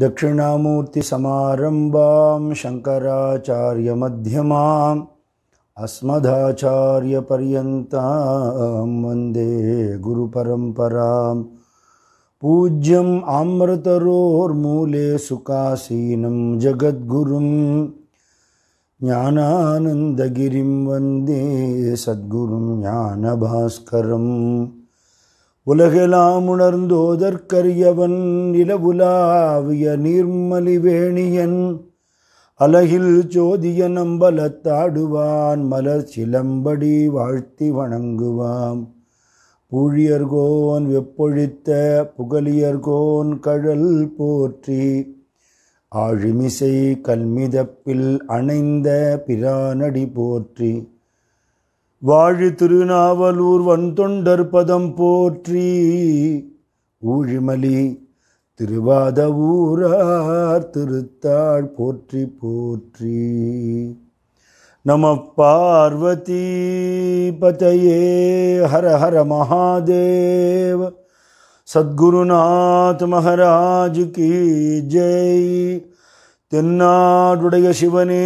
दक्षिणामूर्तिसमारम्भां शङ्कराचार्यमध्यमाम् अस्मदाचार्यपर्यन्तां वन्दे गुरुपरम्परां पूज्यम् आमृतरोर्मूले सुखासीनं जगद्गुरुं ज्ञानानन्दगिरिं वन्दे सद्गुरुं ज्ञानभास्करम् உலகெலாம் உணர்ந்தோதற்கரியவன் நிலவுலாவிய நீர்மலி வேணியன் அலகில் ஜோதிய நம்பலத்தாடுவான் மலர் சிலம்படி வாழ்த்தி வணங்குவாம் பூழியர்கோன் வெப்பொழித்த புகழியர்கோன் கழல் போற்றி ஆழிமிசை கல்மிதப்பில் அணைந்த பிரானடி போற்றி வாழி திருநாவலூர் வந்தொண்டர் பதம் போற்றி ஊழிமலி திருவாத ஊரார் திருத்தாள் போற்றி போற்றி நம பார்வதி பதையே ஹர ஹர மகாதேவ சத்குருநாத் மகராஜ் கி ஜெய் தென்னாடுடைய சிவனே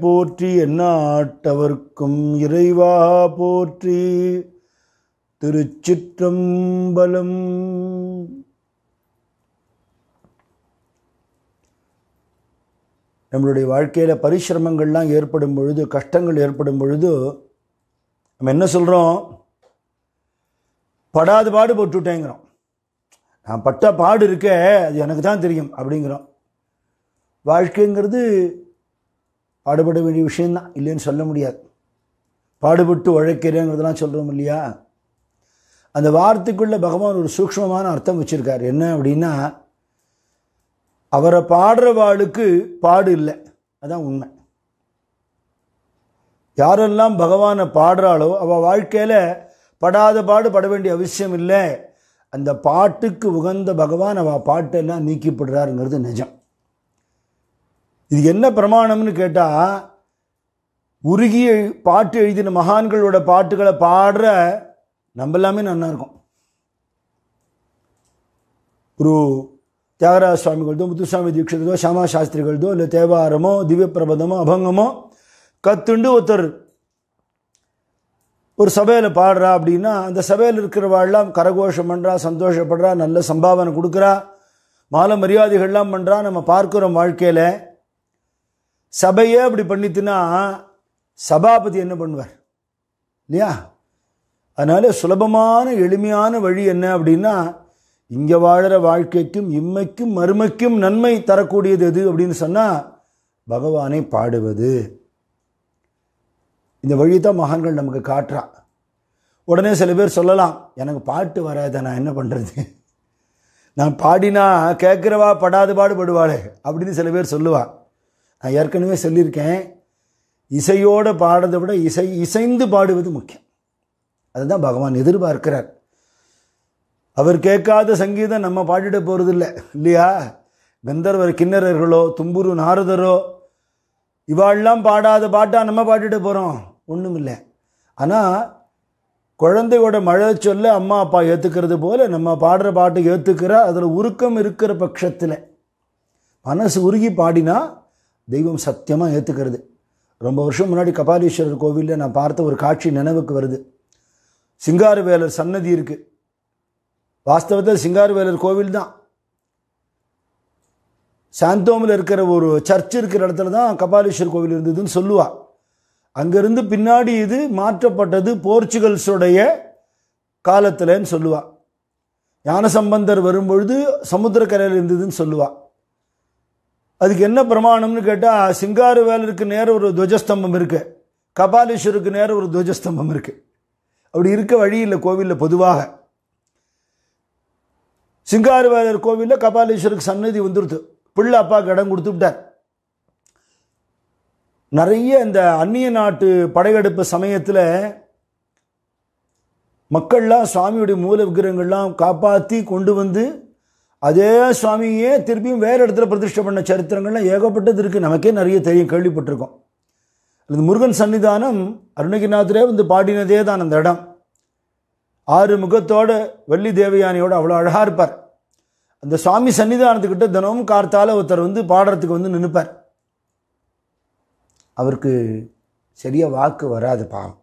போற்றி எந்நாட்டவர்க்கும் இறைவா போற்றி திருச்சிற்றம்பலம் நம்மளுடைய வாழ்க்கையில் பரிசிரமங்கள்லாம் ஏற்படும் பொழுது கஷ்டங்கள் ஏற்படும் பொழுது நம்ம என்ன சொல்கிறோம் படாது பாடு போட்டுவிட்டேங்கிறோம் நான் பட்ட பாடு இருக்க அது எனக்கு தான் தெரியும் அப்படிங்கிறோம் வாழ்க்கைங்கிறது பாடுபட வேண்டிய விஷயந்தான் இல்லைன்னு சொல்ல முடியாது பாடுபட்டு உழைக்கிறேங்கிறதெல்லாம் சொல்கிறோம் இல்லையா அந்த வார்த்தைக்குள்ளே பகவான் ஒரு சூக்மமான அர்த்தம் வச்சுருக்கார் என்ன அப்படின்னா அவரை பாடுற வாழ்க்கு பாடு இல்லை அதான் உண்மை யாரெல்லாம் பகவானை பாடுறாளோ அவள் வாழ்க்கையில் படாத பாடு பட வேண்டிய அவசியம் இல்லை அந்த பாட்டுக்கு உகந்த பகவான் அவள் பாட்டெல்லாம் நீக்கிப்படுறாருங்கிறது நிஜம் இது என்ன பிரமாணம்னு கேட்டால் உருகிய பாட்டு எழுதின மகான்களோட பாட்டுகளை பாடுற நம்ம எல்லாமே நல்லா இருக்கும் ஒரு தியாகராஜ சுவாமிகளதோ முத்துசாமி தீட்சிதோ சாமா சாஸ்திரிகள்தோ இல்லை தேவாரமோ திவ்ய பிரபதமோ அபங்கமோ கத்துண்டு ஒருத்தர் ஒரு சபையில் பாடுறா அப்படின்னா அந்த சபையில் இருக்கிறவாள்லாம் கரகோஷம் பண்ணுறா சந்தோஷப்படுறா நல்ல சம்பாவனை கொடுக்குறா மால மரியாதைகள்லாம் பண்ணுறா நம்ம பார்க்குறோம் வாழ்க்கையில் சபையே அப்படி பண்ணித்துன்னா சபாபதி என்ன பண்ணுவார் இல்லையா அதனால் சுலபமான எளிமையான வழி என்ன அப்படின்னா இங்கே வாழ்கிற வாழ்க்கைக்கும் இம்மைக்கும் மறுமைக்கும் நன்மை தரக்கூடியது எது அப்படின்னு சொன்னால் பகவானை பாடுவது இந்த வழி தான் மகான்கள் நமக்கு காட்டுறா உடனே சில பேர் சொல்லலாம் எனக்கு பாட்டு வராத நான் என்ன பண்ணுறது நான் பாடினா கேட்குறவா படாது பாடுபடுவாளே அப்படின்னு சில பேர் சொல்லுவாள் நான் ஏற்கனவே சொல்லியிருக்கேன் இசையோடு பாடுறதை விட இசை இசைந்து பாடுவது முக்கியம் அதுதான் பகவான் எதிர்பார்க்கிறார் அவர் கேட்காத சங்கீதம் நம்ம பாடிட இல்லை இல்லையா கந்தர்வர் கிண்ணறர்களோ தும்புரு நாரதரோ இவாள்லாம் பாடாத பாட்டாக நம்ம பாடிட போகிறோம் ஒன்றும் இல்லை ஆனால் குழந்தையோட மழை சொல்ல அம்மா அப்பா ஏற்றுக்கிறது போல் நம்ம பாடுற பாட்டை ஏற்றுக்கிற அதில் உருக்கம் இருக்கிற பட்சத்தில் மனசு உருகி பாடினா தெய்வம் சத்தியமாக ஏற்றுக்கிறது ரொம்ப வருஷம் முன்னாடி கபாலீஸ்வரர் கோவிலில் நான் பார்த்த ஒரு காட்சி நினைவுக்கு வருது சிங்காரவேலர் சன்னதி இருக்குது வாஸ்தவத்தில் சிங்காரவேலர் கோவில் தான் சாந்தோமில் இருக்கிற ஒரு சர்ச் இருக்கிற இடத்துல தான் கபாலீஸ்வர் கோவில் இருந்ததுன்னு சொல்லுவாள் அங்கேருந்து பின்னாடி இது மாற்றப்பட்டது போர்ச்சுகல்ஸுடைய காலத்தில்ன்னு சொல்லுவாள் ஞானசம்பந்தர் வரும்பொழுது சமுத்திரக்கரையில் இருந்ததுன்னு சொல்லுவாள் அதுக்கு என்ன பிரமாணம்னு கேட்டால் சிங்காரு வேலருக்கு நேரம் ஒரு துவஜஸ்தம்பம் இருக்குது கபாலீஸ்வருக்கு நேரம் ஒரு துவஜஸ்தம்பம் இருக்குது அப்படி இருக்க வழி இல்லை கோவிலில் பொதுவாக சிங்காரு வேலர் கோவிலில் கபாலீஸ்வருக்கு சன்னதி வந்துடுது பிள்ளை அப்பாவுக்கு இடம் கொடுத்துட்டார் நிறைய இந்த அந்நிய நாட்டு படையெடுப்பு சமயத்தில் மக்கள்லாம் சுவாமியுடைய மூல விக்கிரகங்கள்லாம் காப்பாற்றி கொண்டு வந்து அதே சுவாமியே திருப்பியும் வேறு இடத்துல பிரதிஷ்டை பண்ண சரித்திரங்கள்லாம் ஏகப்பட்டது இருக்குது நமக்கே நிறைய தெரியும் கேள்விப்பட்டிருக்கோம் அல்லது முருகன் சன்னிதானம் அருணகிநாதரே வந்து பாடினதே தான் அந்த இடம் ஆறு முகத்தோடு வெள்ளி தேவயானியோடு அவ்வளோ அழகாக இருப்பார் அந்த சுவாமி சன்னிதானத்துக்கிட்ட தினமும் கார்த்தால் ஒருத்தர் வந்து பாடுறதுக்கு வந்து நினைப்பார் அவருக்கு சரியாக வாக்கு வராது பாவம்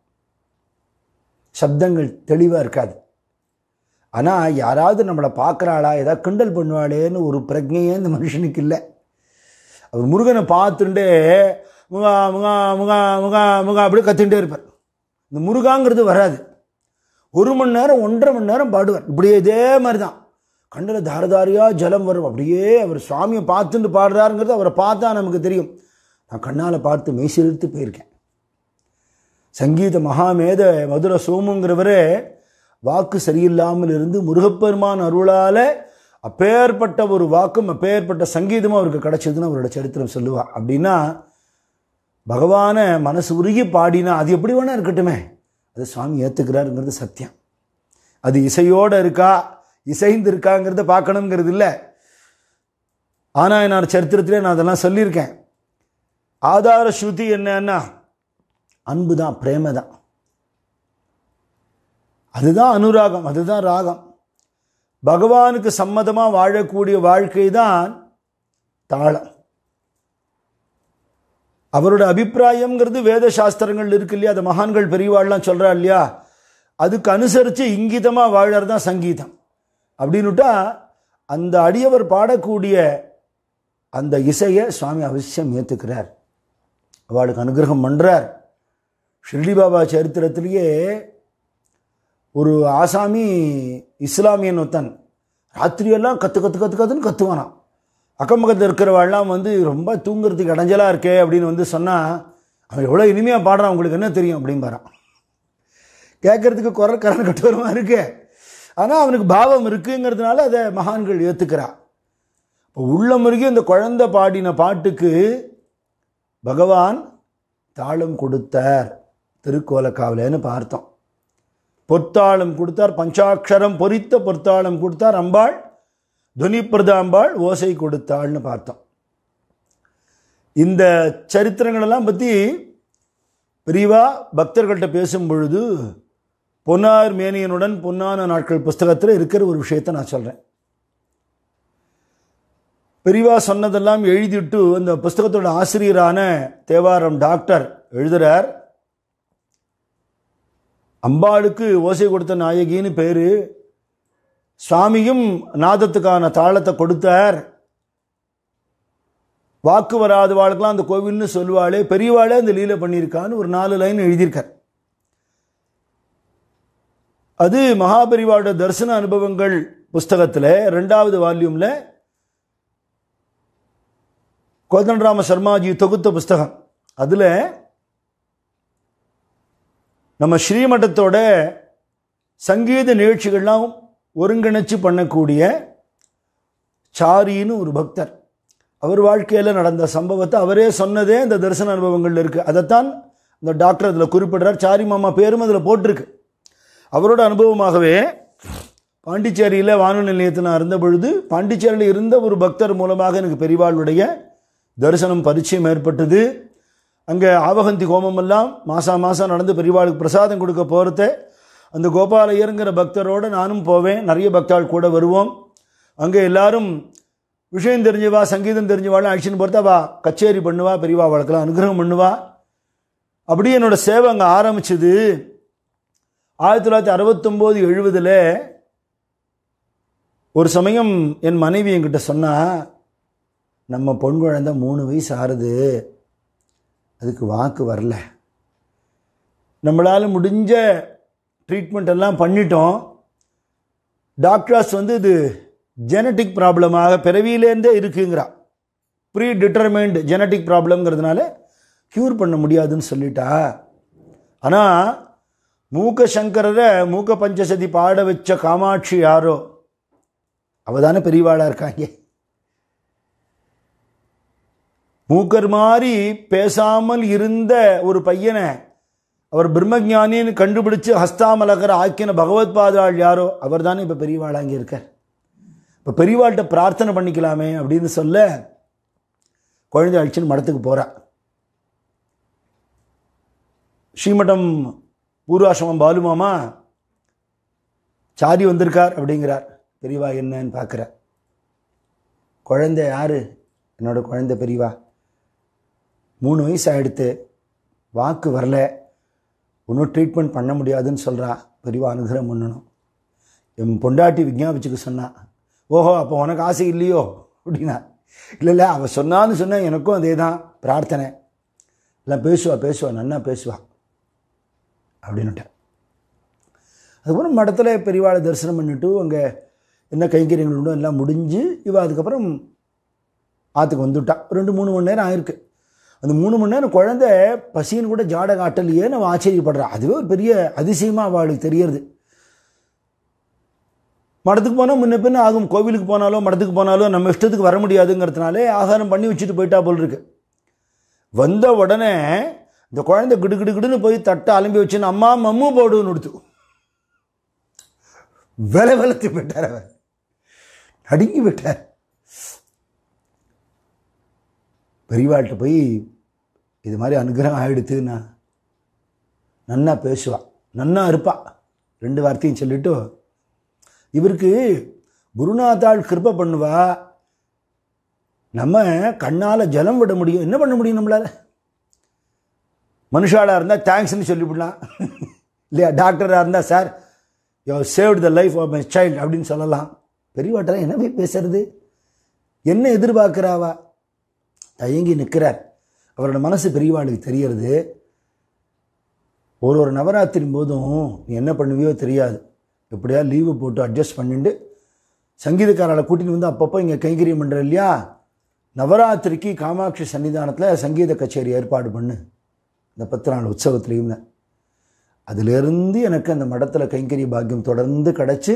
சப்தங்கள் தெளிவாக இருக்காது ஆனால் யாராவது நம்மளை பார்க்குறாளா ஏதாவது கிண்டல் பண்ணுவாளேன்னு ஒரு பிரஜையே இந்த மனுஷனுக்கு இல்லை அவர் முருகனை பார்த்துட்டு முகா முகா முகா முகா முகா அப்படி கற்றுட்டே இருப்பார் இந்த முருகாங்கிறது வராது ஒரு மணி நேரம் ஒன்றரை மணி நேரம் பாடுவார் இப்படியே இதே மாதிரி தான் கண்டில் தாரதாரியாக ஜலம் வரும் அப்படியே அவர் சுவாமியை பார்த்துட்டு பாடுறாருங்கிறது அவரை பார்த்தா நமக்கு தெரியும் நான் கண்ணால் பார்த்து மெய்சிலிருத்து போயிருக்கேன் சங்கீத மகாமேத மதுரை சோமுங்கிறவர் வாக்கு சரியில்லாமல் இருந்து முருகப்பெருமான் அருளால் அப்பேற்பட்ட ஒரு வாக்கும் அப்பேற்பட்ட சங்கீதமும் அவருக்கு கிடைச்சதுன்னு அவரோட சரித்திரம் சொல்லுவாள் அப்படின்னா பகவானை மனசு உருகி பாடினா அது எப்படி வேணா இருக்கட்டுமே அது சுவாமி ஏற்றுக்கிறாருங்கிறது சத்தியம் அது இசையோடு இருக்கா இசைந்து இருக்காங்கிறத பார்க்கணுங்கிறது இல்லை ஆனால் என்னோட சரித்திரத்திலே நான் அதெல்லாம் சொல்லியிருக்கேன் ஆதார ஸ்ருதி என்னன்னா அன்பு தான் பிரேம தான் அதுதான் அனுராகம் அதுதான் ராகம் பகவானுக்கு சம்மதமாக வாழக்கூடிய வாழ்க்கை தான் தாளம் அவரோட அபிப்பிராயம்ங்கிறது வேத சாஸ்திரங்கள் இருக்கு இல்லையா அந்த மகான்கள் பெரியவாள்லாம் சொல்கிறா இல்லையா அதுக்கு அனுசரித்து இங்கிதமாக வாழறது தான் சங்கீதம் அப்படின்னுட்டா அந்த அடியவர் பாடக்கூடிய அந்த இசையை சுவாமி அவசியம் ஏற்றுக்கிறார் அவளுக்கு அனுகிரகம் பண்ணுறார் ஷிர்டி பாபா சரித்திரத்திலேயே ஒரு ஆசாமி இஸ்லாமியன் ஒருத்தன் ராத்திரியெல்லாம் கற்று கற்று கற்று கற்றுன்னு கற்றுவானான் அக்கம் பக்கத்தில் இருக்கிறவாள்லாம் வந்து ரொம்ப தூங்குறதுக்கு இடைஞ்சலாக இருக்கே அப்படின்னு வந்து சொன்னால் அவன் எவ்வளோ இனிமையாக பாடுறான் உங்களுக்கு என்ன தெரியும் அப்படின்பாரான் கேட்குறதுக்கு குரல் கரண் கட்டுவரமாக இருக்கே ஆனால் அவனுக்கு பாவம் இருக்குங்கிறதுனால அதை மகான்கள் ஏற்றுக்கிறா இப்போ உள்ள முருகே அந்த குழந்தை பாடின பாட்டுக்கு பகவான் தாளம் கொடுத்தார் திருக்கோலக்காவலன்னு பார்த்தோம் பொத்தாளம் கொடுத்தார் பஞ்சாட்சரம் பொறித்த பொத்தாளம் கொடுத்தார் அம்பாள் துனிப்பிரத அம்பாள் ஓசை கொடுத்தாள்னு பார்த்தோம் இந்த சரித்திரங்களெல்லாம் பற்றி பிரிவாக பக்தர்கள்ட்ட பேசும் பொழுது பொன்னார் மேனியனுடன் பொன்னான நாட்கள் புஸ்தகத்தில் இருக்கிற ஒரு விஷயத்தை நான் சொல்கிறேன் பெரிவா சொன்னதெல்லாம் எழுதிட்டு அந்த புஸ்தகத்தோட ஆசிரியரான தேவாரம் டாக்டர் எழுதுகிறார் அம்பாளுக்கு ஓசை கொடுத்த நாயகின்னு பேர் சுவாமியும் நாதத்துக்கான தாளத்தை கொடுத்தார் வாக்கு வராது வாழ்க்கெல்லாம் அந்த கோவில்னு சொல்வாளே பெரியவாளே அந்த லீலை பண்ணியிருக்கான்னு ஒரு நாலு லைன் எழுதியிருக்கார் அது மகாபெரிவாட தரிசன அனுபவங்கள் புஸ்தகத்தில் ரெண்டாவது வால்யூமில் கோதண்டராம சர்மாஜி தொகுத்த புஸ்தகம் அதில் நம்ம ஸ்ரீமட்டத்தோட சங்கீத நிகழ்ச்சிகள்லாம் ஒருங்கிணைச்சு பண்ணக்கூடிய சாரின்னு ஒரு பக்தர் அவர் வாழ்க்கையில் நடந்த சம்பவத்தை அவரே சொன்னதே இந்த தரிசன அனுபவங்கள் இருக்குது அதைத்தான் இந்த டாக்டர் அதில் குறிப்பிடுறார் சாரி மாமா பேரும் அதில் போட்டிருக்கு அவரோட அனுபவமாகவே பாண்டிச்சேரியில் வானொலி நிலையத்தில் நான் இருந்த பொழுது பாண்டிச்சேரியில் இருந்த ஒரு பக்தர் மூலமாக எனக்கு பெரிவாளுடைய தரிசனம் பரிச்சயம் ஏற்பட்டது அங்கே ஆவகந்தி கோமமெல்லாம் மாதம் மாதம் நடந்து பெரியவாளுக்கு பிரசாதம் கொடுக்க போகிறத அந்த கோபாலையருங்கிற பக்தரோடு நானும் போவேன் நிறைய பக்தாள் கூட வருவோம் அங்கே எல்லாரும் விஷயம் தெரிஞ்சுவா சங்கீதம் தெரிஞ்சவாள் அழிச்சின்னு பொறுத்து வா கச்சேரி பண்ணுவா பெரியவா வளர்க்கலாம் அனுகிரகம் பண்ணுவா அப்படியே என்னோடய சேவை அங்கே ஆரம்பிச்சது ஆயிரத்தி தொள்ளாயிரத்தி அறுபத்தொம்போது எழுபதில் ஒரு சமயம் என் மனைவி என்கிட்ட சொன்னால் நம்ம பொன் குழந்தை மூணு வயசு ஆறுது அதுக்கு வாக்கு வரல நம்மளால் முடிஞ்ச ட்ரீட்மெண்ட் எல்லாம் பண்ணிட்டோம் டாக்டர்ஸ் வந்து இது ஜெனட்டிக் ப்ராப்ளமாக பிறவியிலேருந்தே இருக்குங்கிறா ப்ரீ டிட்டர்மைண்ட் ஜெனட்டிக் ப்ராப்ளம்ங்கிறதுனால க்யூர் பண்ண முடியாதுன்னு சொல்லிட்டா ஆனால் மூக்க சங்கரரை மூக்க பஞ்சசதி பாட வச்ச காமாட்சி யாரோ அவள் தானே பெரியவாளாக இருக்காங்க மூக்கர் மாதிரி பேசாமல் இருந்த ஒரு பையனை அவர் பிரம்மஜானின்னு கண்டுபிடிச்சு ஹஸ்தாமலகர் ஆக்கின பகவத் பாதாள் யாரோ அவர் தானே இப்போ பெரியவாள் அங்கே இருக்கார் இப்போ பெரியவாள்கிட்ட பிரார்த்தனை பண்ணிக்கலாமே அப்படின்னு சொல்ல குழந்தை அழிச்சின்னு மடத்துக்கு போகிறா ஸ்ரீமடம் பூர்வாசிரமம் பாலுமாமா சாதி வந்திருக்கார் அப்படிங்கிறார் பெரியவா என்னன்னு பார்க்குற குழந்தை யார் என்னோட குழந்தை பெரியவா மூணு வயசு ஆகிடுத்து வாக்கு வரல ஒன்றும் ட்ரீட்மெண்ட் பண்ண முடியாதுன்னு சொல்கிறா பெரியவா அனுகிரகம் பண்ணணும் என் பொண்டாட்டி விஜாபிச்சுக்க சொன்னான் ஓஹோ அப்போ உனக்கு ஆசை இல்லையோ அப்படின்னா இல்லை இல்லை அவள் சொன்னான்னு சொன்னால் எனக்கும் அதே தான் பிரார்த்தனை எல்லாம் பேசுவா பேசுவா நன்னா பேசுவா அப்படின்னுட்டேன் அதுக்கப்புறம் மடத்தில் பெரியவாளை தரிசனம் பண்ணிவிட்டு அங்கே என்ன கைங்கரியங்கள் உண்டோ எல்லாம் முடிஞ்சு இவள் அதுக்கப்புறம் ஆற்றுக்கு வந்துவிட்டான் ரெண்டு மூணு மணி நேரம் ஆயிருக்கு அந்த மூணு மணி நேரம் குழந்தை பசின்னு கூட ஜாட காட்டலையே நம்ம ஆச்சரியப்படுறோம் அதுவே ஒரு பெரிய அதிசயமாக அவளுக்கு தெரியறது மடத்துக்கு போனால் முன்ன பின்ன ஆகும் கோவிலுக்கு போனாலோ மடத்துக்கு போனாலோ நம்ம இஷ்டத்துக்கு வர முடியாதுங்கிறதுனாலே ஆகாரம் பண்ணி வச்சுட்டு போயிட்டா போல் இருக்கு வந்த உடனே இந்த குழந்தை கிடு கிடுன்னு போய் தட்டை அலம்பி வச்சுன்னு அம்மா மம்மு போடுன்னு கொடுத்து வில வெளத்து போயிட்டார் அவர் நடுங்கி விட்டார் பெரியவாள்கிட்ட போய் இது மாதிரி அனுகிரகம் ஆகிடுத்துண்ணா நன்னா பேசுவாள் நன்னா இருப்பாள் ரெண்டு வார்த்தையும் சொல்லிவிட்டு இவருக்கு குருநாதாள் கிருப்பை பண்ணுவா நம்ம கண்ணால் ஜலம் விட முடியும் என்ன பண்ண முடியும் நம்மளால் மனுஷாலாக இருந்தால் தேங்க்ஸ்னு சொல்லிவிடலாம் இல்லையா டாக்டராக இருந்தால் sir you saved the life of my child அப்படின்னு சொல்லலாம் பெரியவாட்டெல்லாம் என்ன போய் பேசுறது என்ன எதிர்பார்க்குறாவா தயங்கி நிற்கிறார் அவரோட மனசு பெரியவாளுக்கு தெரியறது ஒரு ஒரு நவராத்திரி போதும் நீ என்ன பண்ணுவியோ தெரியாது எப்படியா லீவு போட்டு அட்ஜஸ்ட் பண்ணிட்டு சங்கீதக்காரால் கூட்டின்னு வந்து அப்பப்போ இங்கே கைங்கரியம் பண்ணுற இல்லையா நவராத்திரிக்கு காமாட்சி சன்னிதானத்தில் சங்கீத கச்சேரி ஏற்பாடு பண்ணு இந்த பத்து நாள் உற்சவத்துலேயும் அதிலிருந்து எனக்கு அந்த மடத்தில் கைங்கரிய பாக்கியம் தொடர்ந்து கிடச்சி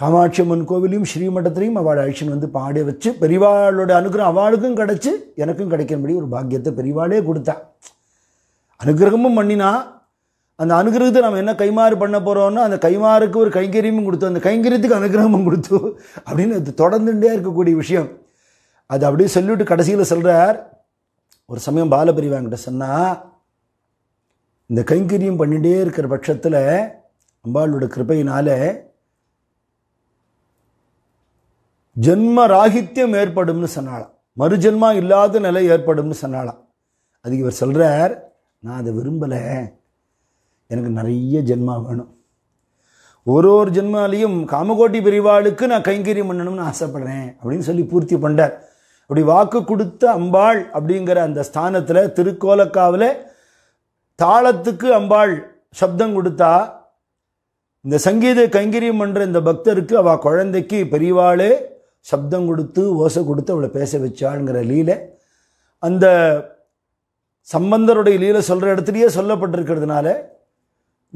காமாட்சி அம்மன் கோவிலையும் ஸ்ரீமடத்திலையும் அவள் அழிச்சின்னு வந்து பாடிய வச்சு பெரிவாளோட அனுகிரகம் அவளுக்கும் கிடச்சி எனக்கும் கிடைக்கும்படி ஒரு பாக்கியத்தை பெரிவாளே கொடுத்தா அனுகிரகமும் பண்ணினா அந்த அனுகிரகத்தை நம்ம என்ன கைமாறு பண்ண போகிறோம்னா அந்த கைமாறுக்கு ஒரு கைங்கரியமும் கொடுத்தோம் அந்த கைங்கரியத்துக்கு அனுகிரகமும் கொடுத்தோம் அப்படின்னு அது தொடர்ந்துட்டே இருக்கக்கூடிய விஷயம் அது அப்படியே சொல்லிவிட்டு கடைசியில் சொல்கிறார் ஒரு சமயம் பாலபெரிவாங்கிட்ட சொன்னால் இந்த கைங்கரியம் பண்ணிகிட்டே இருக்கிற பட்சத்தில் அம்பாளோட கிருப்பையினால் ஜென்ம ராகித்யம் ஏற்படும்னு சொன்னாலாம் மறுஜென்மா இல்லாத நிலை ஏற்படும்னு சொன்னாலாம் அதுக்கு இவர் சொல்கிறார் நான் அதை விரும்பலை எனக்கு நிறைய ஜென்மா வேணும் ஒரு ஒரு ஜென்மாலையும் காமகோட்டி பிரிவாளுக்கு நான் கைங்கரியம் பண்ணணும்னு ஆசைப்படுறேன் அப்படின்னு சொல்லி பூர்த்தி பண்ணார் அப்படி வாக்கு கொடுத்த அம்பாள் அப்படிங்கிற அந்த ஸ்தானத்தில் திருக்கோலக்காவில் தாளத்துக்கு அம்பாள் சப்தம் கொடுத்தா இந்த சங்கீத கைங்கரியம் பண்ணுற இந்த பக்தருக்கு அவள் குழந்தைக்கு பெரியவாளே சப்தம் கொடுத்து ஓசை கொடுத்து அவளை பேச வச்சாளுங்கிற லீலை அந்த சம்பந்தருடைய லீலை சொல்கிற இடத்துலையே சொல்லப்பட்டிருக்கிறதுனால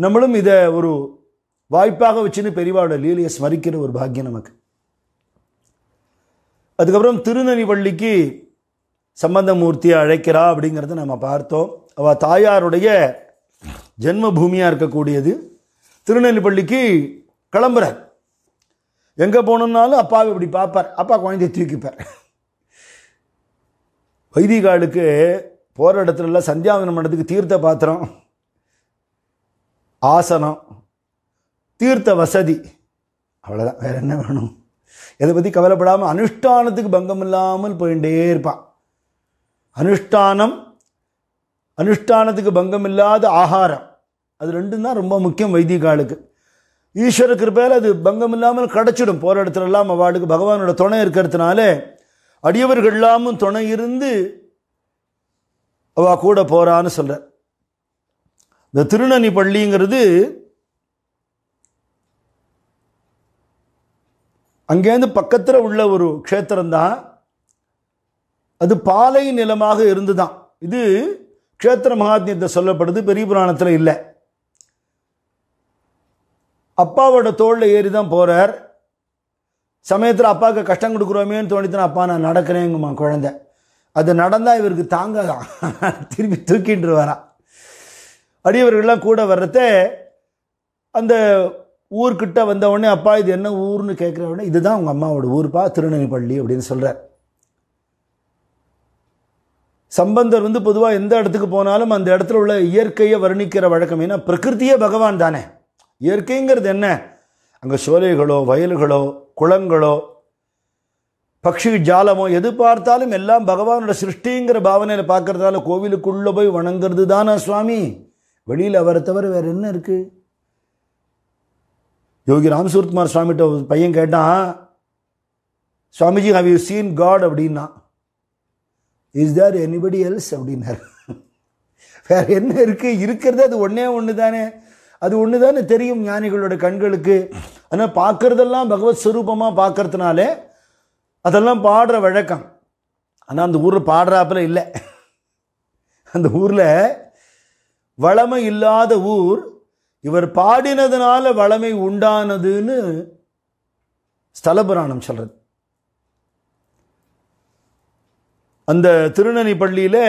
நம்மளும் இதை ஒரு வாய்ப்பாக வச்சுன்னு பெரியவாவோட லீலையை ஸ்மரிக்கிற ஒரு பாக்கியம் நமக்கு அதுக்கப்புறம் திருநெறிவள்ளிக்கு சம்பந்தமூர்த்தியை அழைக்கிறா அப்படிங்கிறத நம்ம பார்த்தோம் அவள் தாயாருடைய ஜென்ம பூமியாக இருக்கக்கூடியது பள்ளிக்கு கிளம்புறார் எங்கே போகணுன்னாலும் அப்பாவை இப்படி பார்ப்பார் அப்பா குழந்தைய தூக்கிப்பார் வைதிகாலுக்கு போகிற இடத்துலலாம் சந்தியாவனம் மண்டத்துக்கு தீர்த்த பாத்திரம் ஆசனம் தீர்த்த வசதி அவ்வளோதான் வேறு என்ன வேணும் இதை பற்றி கவலைப்படாமல் அனுஷ்டானத்துக்கு பங்கம் இல்லாமல் போயிட்டே இருப்பான் அனுஷ்டானம் அனுஷ்டானத்துக்கு பங்கம் இல்லாத ஆகாரம் அது ரெண்டும் தான் ரொம்ப முக்கியம் வைத்திகாலுக்கு ஈஸ்வர கிருப்பையில் அது பங்கம் இல்லாமல் கிடச்சிடும் போகிற இடத்துல இல்லாமல் வாடுக்கு பகவானோட துணை இருக்கிறதுனாலே அடியவர்கள் எல்லாமும் துணை இருந்து அவ கூட போகிறான்னு சொல்கிற இந்த திருநனி பள்ளிங்கிறது அங்கேருந்து பக்கத்தில் உள்ள ஒரு க்ஷேத்திரம்தான் அது பாலை நிலமாக இருந்துதான் இது க்ஷேத்திர மகாத்மியத்தை சொல்லப்படுது பெரிய புராணத்தில் இல்லை அப்பாவோட தோளில் ஏறி தான் போகிறார் சமயத்தில் அப்பாவுக்கு கஷ்டம் கொடுக்குறோமேன்னு தோணித்தான் அப்பா நான் நடக்கிறேங்கம்மா குழந்தை அது நடந்தால் இவருக்கு தாங்கலாம் திரும்பி தூக்கிட்டு வரா அடியவர்கள்லாம் கூட வர்றத அந்த ஊர்கிட்ட உடனே அப்பா இது என்ன ஊர்னு கேட்குற உடனே இதுதான் உங்கள் அம்மாவோட ஊர்ப்பா திருநெல்வேலி அப்படின்னு சொல்கிறார் சம்பந்தர் வந்து பொதுவாக எந்த இடத்துக்கு போனாலும் அந்த இடத்துல உள்ள இயற்கையை வர்ணிக்கிற வழக்கம் ஏன்னா பிரகிருத்தியே பகவான் தானே இயற்கைங்கிறது என்ன அங்கே சோலைகளோ வயல்களோ குளங்களோ பக்ஷி ஜாலமோ எது பார்த்தாலும் எல்லாம் பகவானோட சிருஷ்டிங்கிற பாவனையில் பார்க்கறதால கோவிலுக்குள்ளே போய் வணங்குறது தானா சுவாமி வெளியில் அவரை தவிர வேறு என்ன இருக்குது யோகி ராம்சூர்குமார் சுவாமிகிட்ட ஒரு பையன் கேட்டான் Swamiji how you seen God அப்படின்னா இஸ் தேர் எனிபடி எல்ஸ் அப்படின்னார் வேறு என்ன இருக்குது இருக்கிறது அது ஒன்றே ஒன்று தானே அது ஒன்று தானே தெரியும் ஞானிகளோட கண்களுக்கு ஆனால் பார்க்குறதெல்லாம் பகவத் ஸ்வரூபமாக பார்க்கறதுனாலே அதெல்லாம் பாடுற வழக்கம் ஆனால் அந்த ஊரில் பாடுறாப்பில் இல்லை அந்த ஊரில் வளமை இல்லாத ஊர் இவர் பாடினதுனால வளமை உண்டானதுன்னு ஸ்தல புராணம் சொல்கிறது அந்த திருநனி பள்ளியில்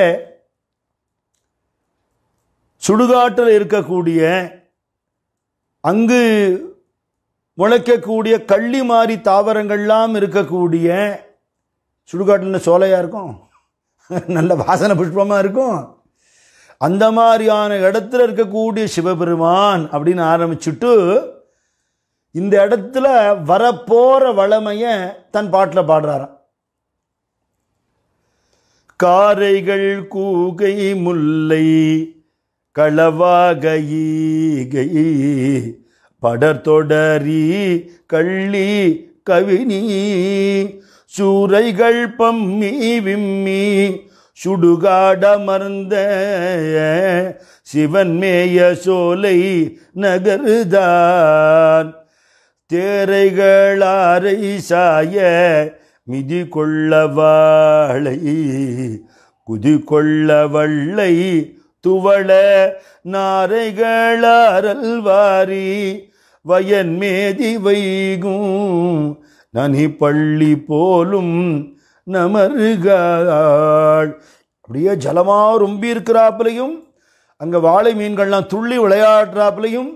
சுடுகாட்டில் இருக்கக்கூடிய அங்கு முளைக்கக்கூடிய கள்ளி மாறி தாவரங்கள்லாம் இருக்கக்கூடிய சுடுகாட்டில் சோலையாக இருக்கும் நல்ல வாசனை புஷ்பமாக இருக்கும் அந்த மாதிரியான இடத்துல இருக்கக்கூடிய சிவபெருமான் அப்படின்னு ஆரம்பிச்சுட்டு இந்த இடத்துல வரப்போற வளமையை தன் பாட்டில் பாடுறாராம் காரைகள் கூகை முல்லை களவாக படர்தொடரி கள்ளி கவினி சூறைகள் பம்மி விம்மி சுடுகாடமர்ந்த சிவன் மேய சோலை நகருதான் தேரைகளாரை சாய மிதி கொள்ளவாளை குதி கொள்ள வள்ளை துவள நாரைகளல்வாரி மேதி வைகும் நனி பள்ளி போலும் நமருகாள் அப்படியே ஜலமாக ரொம்பி இருக்கிறாப்புலையும் அங்கே வாழை மீன்கள்லாம் துள்ளி விளையாடுறாப்புலையும்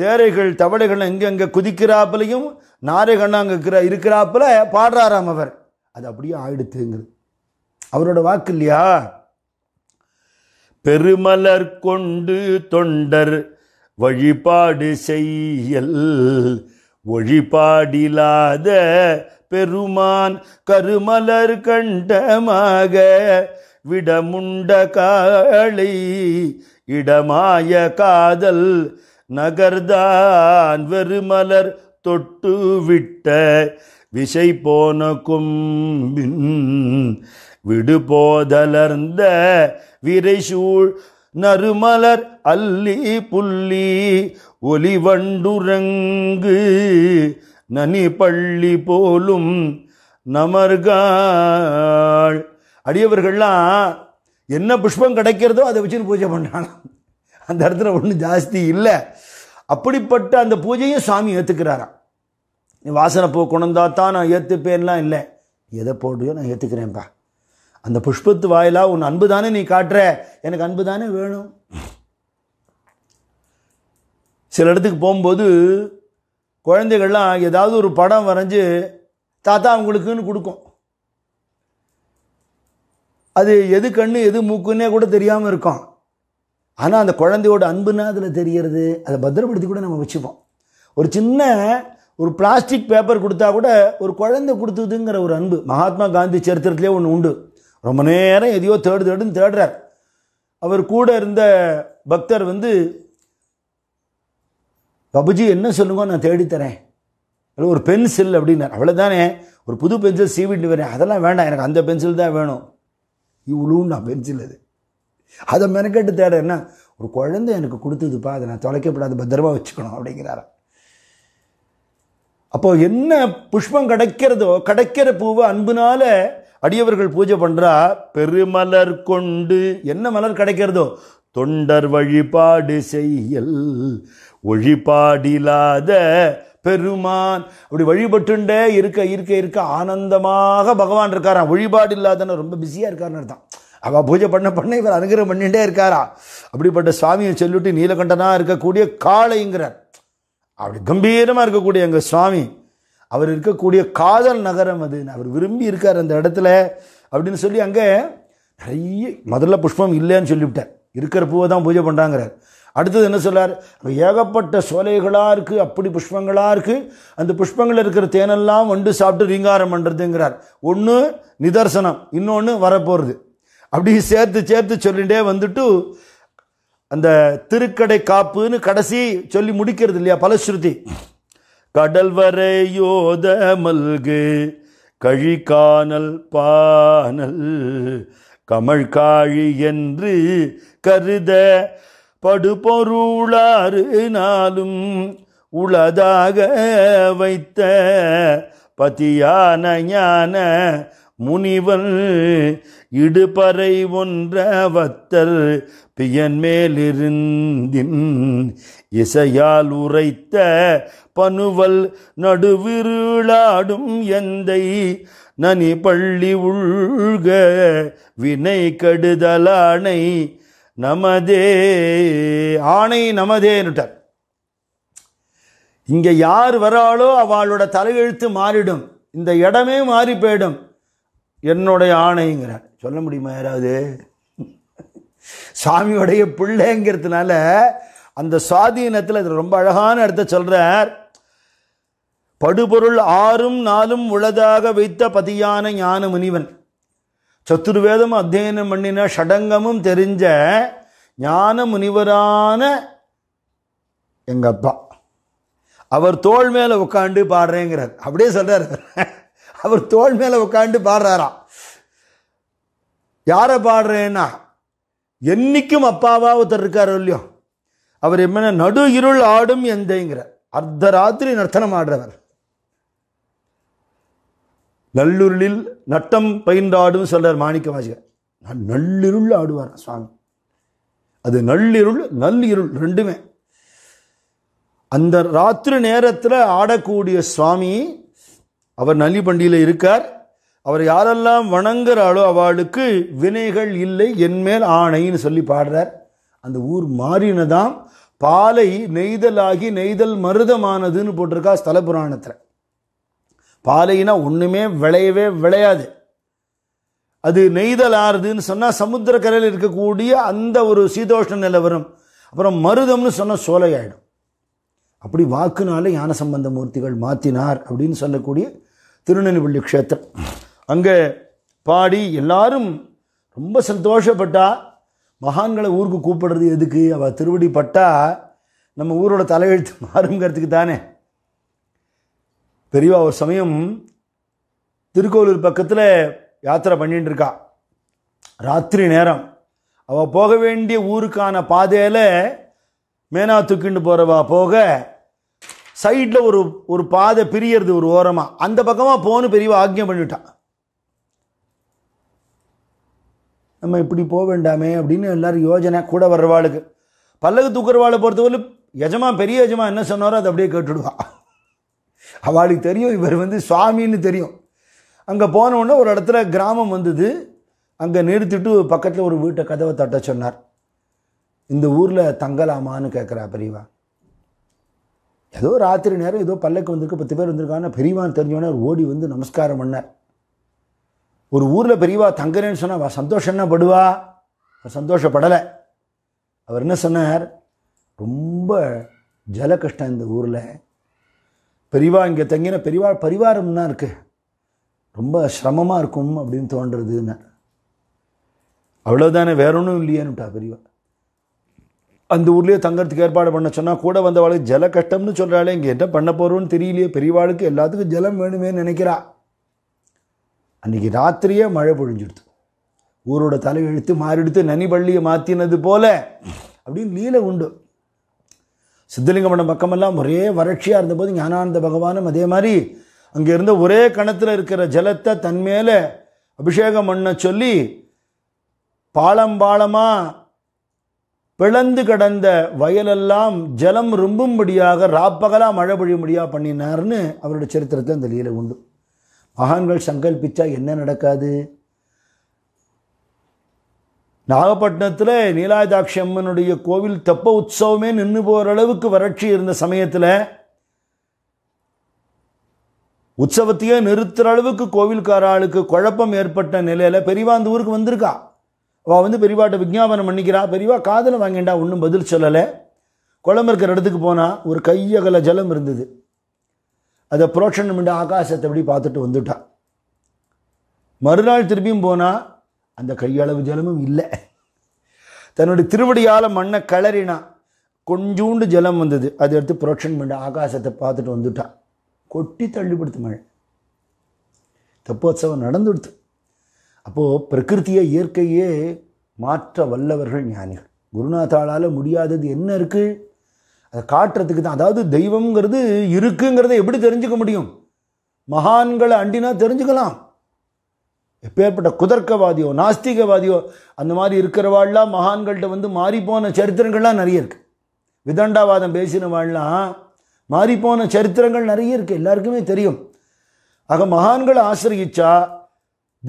தேரைகள் தவளைகள் அங்கங்கே குதிக்கிறாப்புலையும் நாரைகள்லாம் அங்கே இருக்கிற இருக்கிறாப்புல பாடுறாராம் அவர் அது அப்படியே ஆயிடுத்துங்கிறது அவரோட வாக்கு இல்லையா பெருமலர் கொண்டு தொண்டர் வழிபாடு செய்யல் ஒழிபாடிலாத பெருமான் கருமலர் கண்டமாக விடமுண்ட காளை இடமாய காதல் நகர்தான் வெறுமலர் தொட்டு விட்ட விசை போன கும்பின் விடுபோதலர்ந்த விரைசூழ் நறுமலர் அல்லி புள்ளி ஒலிவண்டுரங்கு நனி பள்ளி போலும் நமர்காள் அடியவர்கள்லாம் என்ன புஷ்பம் கிடைக்கிறதோ அதை வச்சுன்னு பூஜை பண்ணாலும் அந்த இடத்துல ஒன்றும் ஜாஸ்தி இல்லை அப்படிப்பட்ட அந்த பூஜையும் சாமி ஏற்றுக்கிறாராம் நீ வாசனை போ கொண்டு தான் நான் ஏற்றுப்பேன்லாம் இல்லை எதை போடுறியோ நான் ஏற்றுக்கிறேன்ப்பா அந்த புஷ்பத்து வாயிலாக உன் அன்பு தானே நீ காட்டுற எனக்கு அன்பு தானே வேணும் சில இடத்துக்கு போகும்போது குழந்தைகள்லாம் ஏதாவது ஒரு படம் வரைஞ்சி தாத்தா அவங்களுக்குன்னு கொடுக்கும் அது எது கண்ணு எது மூக்குன்னே கூட தெரியாமல் இருக்கும் ஆனால் அந்த குழந்தையோட அன்புன்னா அதில் தெரியறது அதை பத்திரப்படுத்தி கூட நம்ம வச்சுப்போம் ஒரு சின்ன ஒரு பிளாஸ்டிக் பேப்பர் கொடுத்தா கூட ஒரு குழந்தை கொடுத்ததுங்கிற ஒரு அன்பு மகாத்மா காந்தி சரித்திரத்திலே ஒன்று உண்டு ரொம்ப நேரம் எதையோ தேடு தேடுன்னு தேடுறார் அவர் கூட இருந்த பக்தர் வந்து பபுஜி என்ன சொல்லுங்க நான் தேடித்தரேன் அது ஒரு பென்சில் அப்படின்னார் அவ்வளோதானே ஒரு புது பென்சில் சீவிட்டு வரேன் அதெல்லாம் வேண்டாம் எனக்கு அந்த பென்சில் தான் வேணும் இவ்வளோ நான் பென்சில் அது அதை மெனக்கெட்டு தேடுறேன்னா ஒரு குழந்தை எனக்கு கொடுத்ததுப்பா அதை நான் தொலைக்கப்படாத பத்திரமா வச்சுக்கணும் அப்படிங்கிறார அப்போது என்ன புஷ்பம் கிடைக்கிறதோ கிடைக்கிற பூவை அன்புனால அடியவர்கள் பூஜை பண்ணுறா பெருமலர் கொண்டு என்ன மலர் கிடைக்கிறதோ தொண்டர் வழிபாடு செய்யல் ஒழிபாடில்லாத பெருமான் அப்படி வழிபட்டுண்டே இருக்க இருக்க இருக்க ஆனந்தமாக பகவான் இருக்காரா வழிபாடு இல்லாதன்னு ரொம்ப பிஸியாக இருக்காருன்னு தான் அவள் பூஜை பண்ண பண்ண இவர் அனுகிரகம் பண்ணிகிட்டே இருக்காரா அப்படிப்பட்ட சுவாமியை சொல்லிவிட்டு நீலகண்டனாக இருக்கக்கூடிய காளைங்கிறார் அப்படி கம்பீரமாக இருக்கக்கூடிய எங்கள் சுவாமி அவர் இருக்கக்கூடிய காதல் நகரம் அது அவர் விரும்பி இருக்கார் அந்த இடத்துல அப்படின்னு சொல்லி அங்கே நிறைய முதல்ல புஷ்பம் இல்லைன்னு சொல்லிவிட்டார் இருக்கிற பூவை தான் பூஜை பண்ணுறாங்கிறார் அடுத்தது என்ன சொல்லார் ஏகப்பட்ட சோலைகளாக இருக்குது அப்படி புஷ்பங்களாக இருக்குது அந்த புஷ்பங்கள் இருக்கிற தேனெல்லாம் வண்டு சாப்பிட்டு ரீங்காரம் பண்ணுறதுங்கிறார் ஒன்று நிதர்சனம் இன்னொன்று வரப்போகிறது அப்படி சேர்த்து சேர்த்து சொல்லிகிட்டே வந்துட்டு அந்த திருக்கடை காப்புன்னு கடைசி சொல்லி முடிக்கிறது இல்லையா பலஸ்ருதி கடல் வரை யோத மல்கு கழிக்கானல் பானல் கமழ்காழி என்று கருத படுபொருளாறு நாளும் உளதாக வைத்த பதியான ஞான முனிவன் இடுபறை ஒன்றவத்தல் பியன் பியன்மேலிருந்தின் இசையால் உரைத்த பனுவல் நடுவிருளாடும் எந்தை நனி பள்ளி உள்க வினை கடுதலானை நமதே ஆணை நமதேன்னுட்டார் இங்கே யார் வராளோ அவளோட தலையெழுத்து மாறிடும் இந்த இடமே மாறி போயிடும் என்னுடைய ஆணைங்கிறார் சொல்ல முடியுமா யாராவது சாமியோடைய பிள்ளைங்கிறதுனால அந்த சுவாதீனத்தில் ரொம்ப அழகான இடத்த சொல்கிறார் படுபொருள் ஆறும் நாளும் உளதாக வைத்த பதியான ஞான முனிவன் சத்துர்வேதம் அத்தியனம் பண்ணின ஷடங்கமும் தெரிஞ்ச ஞான முனிவரான எங்க அப்பா அவர் தோல் மேலே உட்காந்து பாடுறேங்கிறார் அப்படியே சொல்கிறார் அவர் தோல் மேலே உட்காந்து பாடுறாராம் யாரை பாடுறேன்னா என்னைக்கும் அப்பாவா ஒருத்தர் இருக்கார் இல்லையோ அவர் என்ன நடு இருள் ஆடும் எந்தைங்கிறார் அர்த்தராத்திரி நர்த்தனம் ஆடுறவர் நல்லுருளில் நட்டம் பயின்றாடும் சொல்கிறார் மாணிக்க வாசகர் நான் நள்ளிருள் ஆடுவார் சுவாமி அது நள்ளிருள் நல்லிருள் ரெண்டுமே அந்த ராத்திரி நேரத்தில் ஆடக்கூடிய சுவாமி அவர் நல்லி பண்டியில் இருக்கார் அவர் யாரெல்லாம் வணங்குறாளோ அவளுக்கு வினைகள் இல்லை என்மேல் ஆணைன்னு சொல்லி பாடுறார் அந்த ஊர் மாறினதாம் பாலை நெய்தலாகி நெய்தல் மருதமானதுன்னு போட்டிருக்கா ஸ்தல புராணத்தில் பாலைனா ஒன்றுமே விளையவே விளையாது அது நெய்தல் ஆறுதுன்னு சொன்னால் சமுத்திரக்கரையில் இருக்கக்கூடிய அந்த ஒரு சீதோஷ்ண நிலை வரும் அப்புறம் மருதம்னு சொன்னால் சோலையாயிடும் அப்படி வாக்குனால யான சம்பந்த மூர்த்திகள் மாற்றினார் அப்படின்னு சொல்லக்கூடிய திருநெல்வேலி க்ஷேத்திரம் அங்கே பாடி எல்லாரும் ரொம்ப சந்தோஷப்பட்டா மகான்களை ஊருக்கு கூப்பிடுறது எதுக்கு அவள் திருவடி பட்டா நம்ம ஊரோட தலையெழுத்து மாறுங்கிறதுக்கு தானே பெரியவா ஒரு சமயம் திருக்கோவிலூர் பக்கத்தில் யாத்திரை பண்ணிட்டு இருக்கா ராத்திரி நேரம் அவள் போக வேண்டிய ஊருக்கான பாதையில் மேனா தூக்கிண்டு போகிறவா போக சைடில் ஒரு ஒரு பாதை பிரியறது ஒரு ஓரமாக அந்த பக்கமாக போன்னு பெரியவா ஆக்ஞம் பண்ணிட்டான் நம்ம இப்படி போக வேண்டாமே அப்படின்னு எல்லோரும் யோஜனை கூட வர்றவாளுக்கு பல்லகு தூக்குறவாளை பொறுத்தவரை எஜமா பெரிய எஜமா என்ன சொன்னாரோ அதை அப்படியே கேட்டுடுவான் அவளுக்கு தெரியும் இவர் வந்து சுவாமின்னு தெரியும் அங்கே போனவுடனே ஒரு இடத்துல கிராமம் வந்தது அங்கே நிறுத்திட்டு பக்கத்தில் ஒரு வீட்டை கதவை தட்ட சொன்னார் இந்த ஊரில் தங்கலாமான்னு கேட்குறா பெரியவா ஏதோ ராத்திரி நேரம் ஏதோ பல்லக்கு வந்திருக்கு பத்து பேர் வந்திருக்காங்கன்னா பெரியவான்னு தெரிஞ்சோடனே ஓடி வந்து நமஸ்காரம் பண்ணார் ஒரு ஊரில் பெரியவா தங்குறேன்னு சொன்னால் அவள் சந்தோஷம் என்ன படுவா சந்தோஷப்படலை அவர் என்ன சொன்னார் ரொம்ப ஜல கஷ்டம் இந்த ஊரில் பெரிவா இங்கே தங்கின பெரிவா பரிவாரம்னா இருக்கு ரொம்ப சிரமமாக இருக்கும் அப்படின்னு தோன்றதுன்னு அவ்வளோதானே வேற ஒன்றும் இல்லையேன்னுட்டா பெரியவா அந்த ஊர்லேயே தங்கறதுக்கு ஏற்பாடு பண்ண சொன்னால் கூட வந்தவாளுக்கு ஜல கஷ்டம்னு சொல்கிறாளே இங்கே என்ன பண்ண போகிறோன்னு தெரியலையே பெரியவாளுக்கு எல்லாத்துக்கும் ஜலம் வேணுமே நினைக்கிறா அன்றைக்கி ராத்திரியே மழை பொழிஞ்சிடுது ஊரோட தலையெழுத்து மாறிடுத்து நனி பள்ளியை மாற்றினது போல அப்படின்னு லீல உண்டு சித்தலிங்கமண்டம் பக்கமெல்லாம் ஒரே வறட்சியாக இருந்தபோது ஞானானந்த பகவானும் அதே மாதிரி அங்கே இருந்த ஒரே கணத்தில் இருக்கிற ஜலத்தை மேலே அபிஷேகம் பண்ண சொல்லி பாலம் பாலமாக பிளந்து கடந்த வயலெல்லாம் ஜலம் ரொம்பும்படியாக ராப்பகலாக மழை பொழியும்படியாக பண்ணினார்னு அவருடைய சரித்திரத்தை அந்த லீலை உண்டு மகான்கள் சங்கல்பித்தா என்ன நடக்காது நாகப்பட்டினத்தில் நீலாயதாட்சி அம்மனுடைய கோவில் தெப்ப உற்சவமே நின்று போகிற அளவுக்கு வறட்சி இருந்த சமயத்தில் உற்சவத்தையே நிறுத்துகிற அளவுக்கு கோவில்கார ஆளுக்கு குழப்பம் ஏற்பட்ட நிலையில் பெரியவா அந்த ஊருக்கு வந்திருக்கா அவள் வந்து பெரியவாட்ட விஜாபனம் பண்ணிக்கிறா பெரியவா காதலை வாங்கிண்டா ஒன்றும் பதில் சொல்லலை குளம் இருக்கிற இடத்துக்கு போனால் ஒரு கையகல ஜலம் இருந்தது அதை புரோட்சணம் பண்ணி ஆகாசத்தை அப்படி பார்த்துட்டு வந்துட்டான் மறுநாள் திரும்பியும் போனால் அந்த கையளவு ஜலமும் இல்லை தன்னுடைய திருவடியால் மண்ணை கிளறினா கொஞ்சூண்டு ஜலம் வந்தது அதை எடுத்து புரோட்சன் பண்ண ஆகாசத்தை பார்த்துட்டு வந்துட்டான் கொட்டி தள்ளிப்படுத்து மழை தப்போத்சவம் நடந்துடுத்து அப்போது பிரகிருத்தியை இயற்கையே மாற்ற வல்லவர்கள் ஞானிகள் குருநாதாளால் முடியாதது என்ன இருக்குது அதை காட்டுறதுக்கு தான் அதாவது தெய்வங்கிறது இருக்குங்கிறத எப்படி தெரிஞ்சுக்க முடியும் மகான்களை அண்டினா தெரிஞ்சுக்கலாம் எப்பேற்பட்ட குதர்க்கவாதியோ நாஸ்திகவாதியோ அந்த மாதிரி இருக்கிறவாள்லாம் மகான்கள்கிட்ட வந்து மாறிப்போன சரித்திரங்கள்லாம் நிறைய இருக்குது விதண்டாவாதம் பேசினவாள்லாம் மாறிப்போன சரித்திரங்கள் நிறைய இருக்குது எல்லாருக்குமே தெரியும் ஆக மகான்களை ஆசிரியிச்சா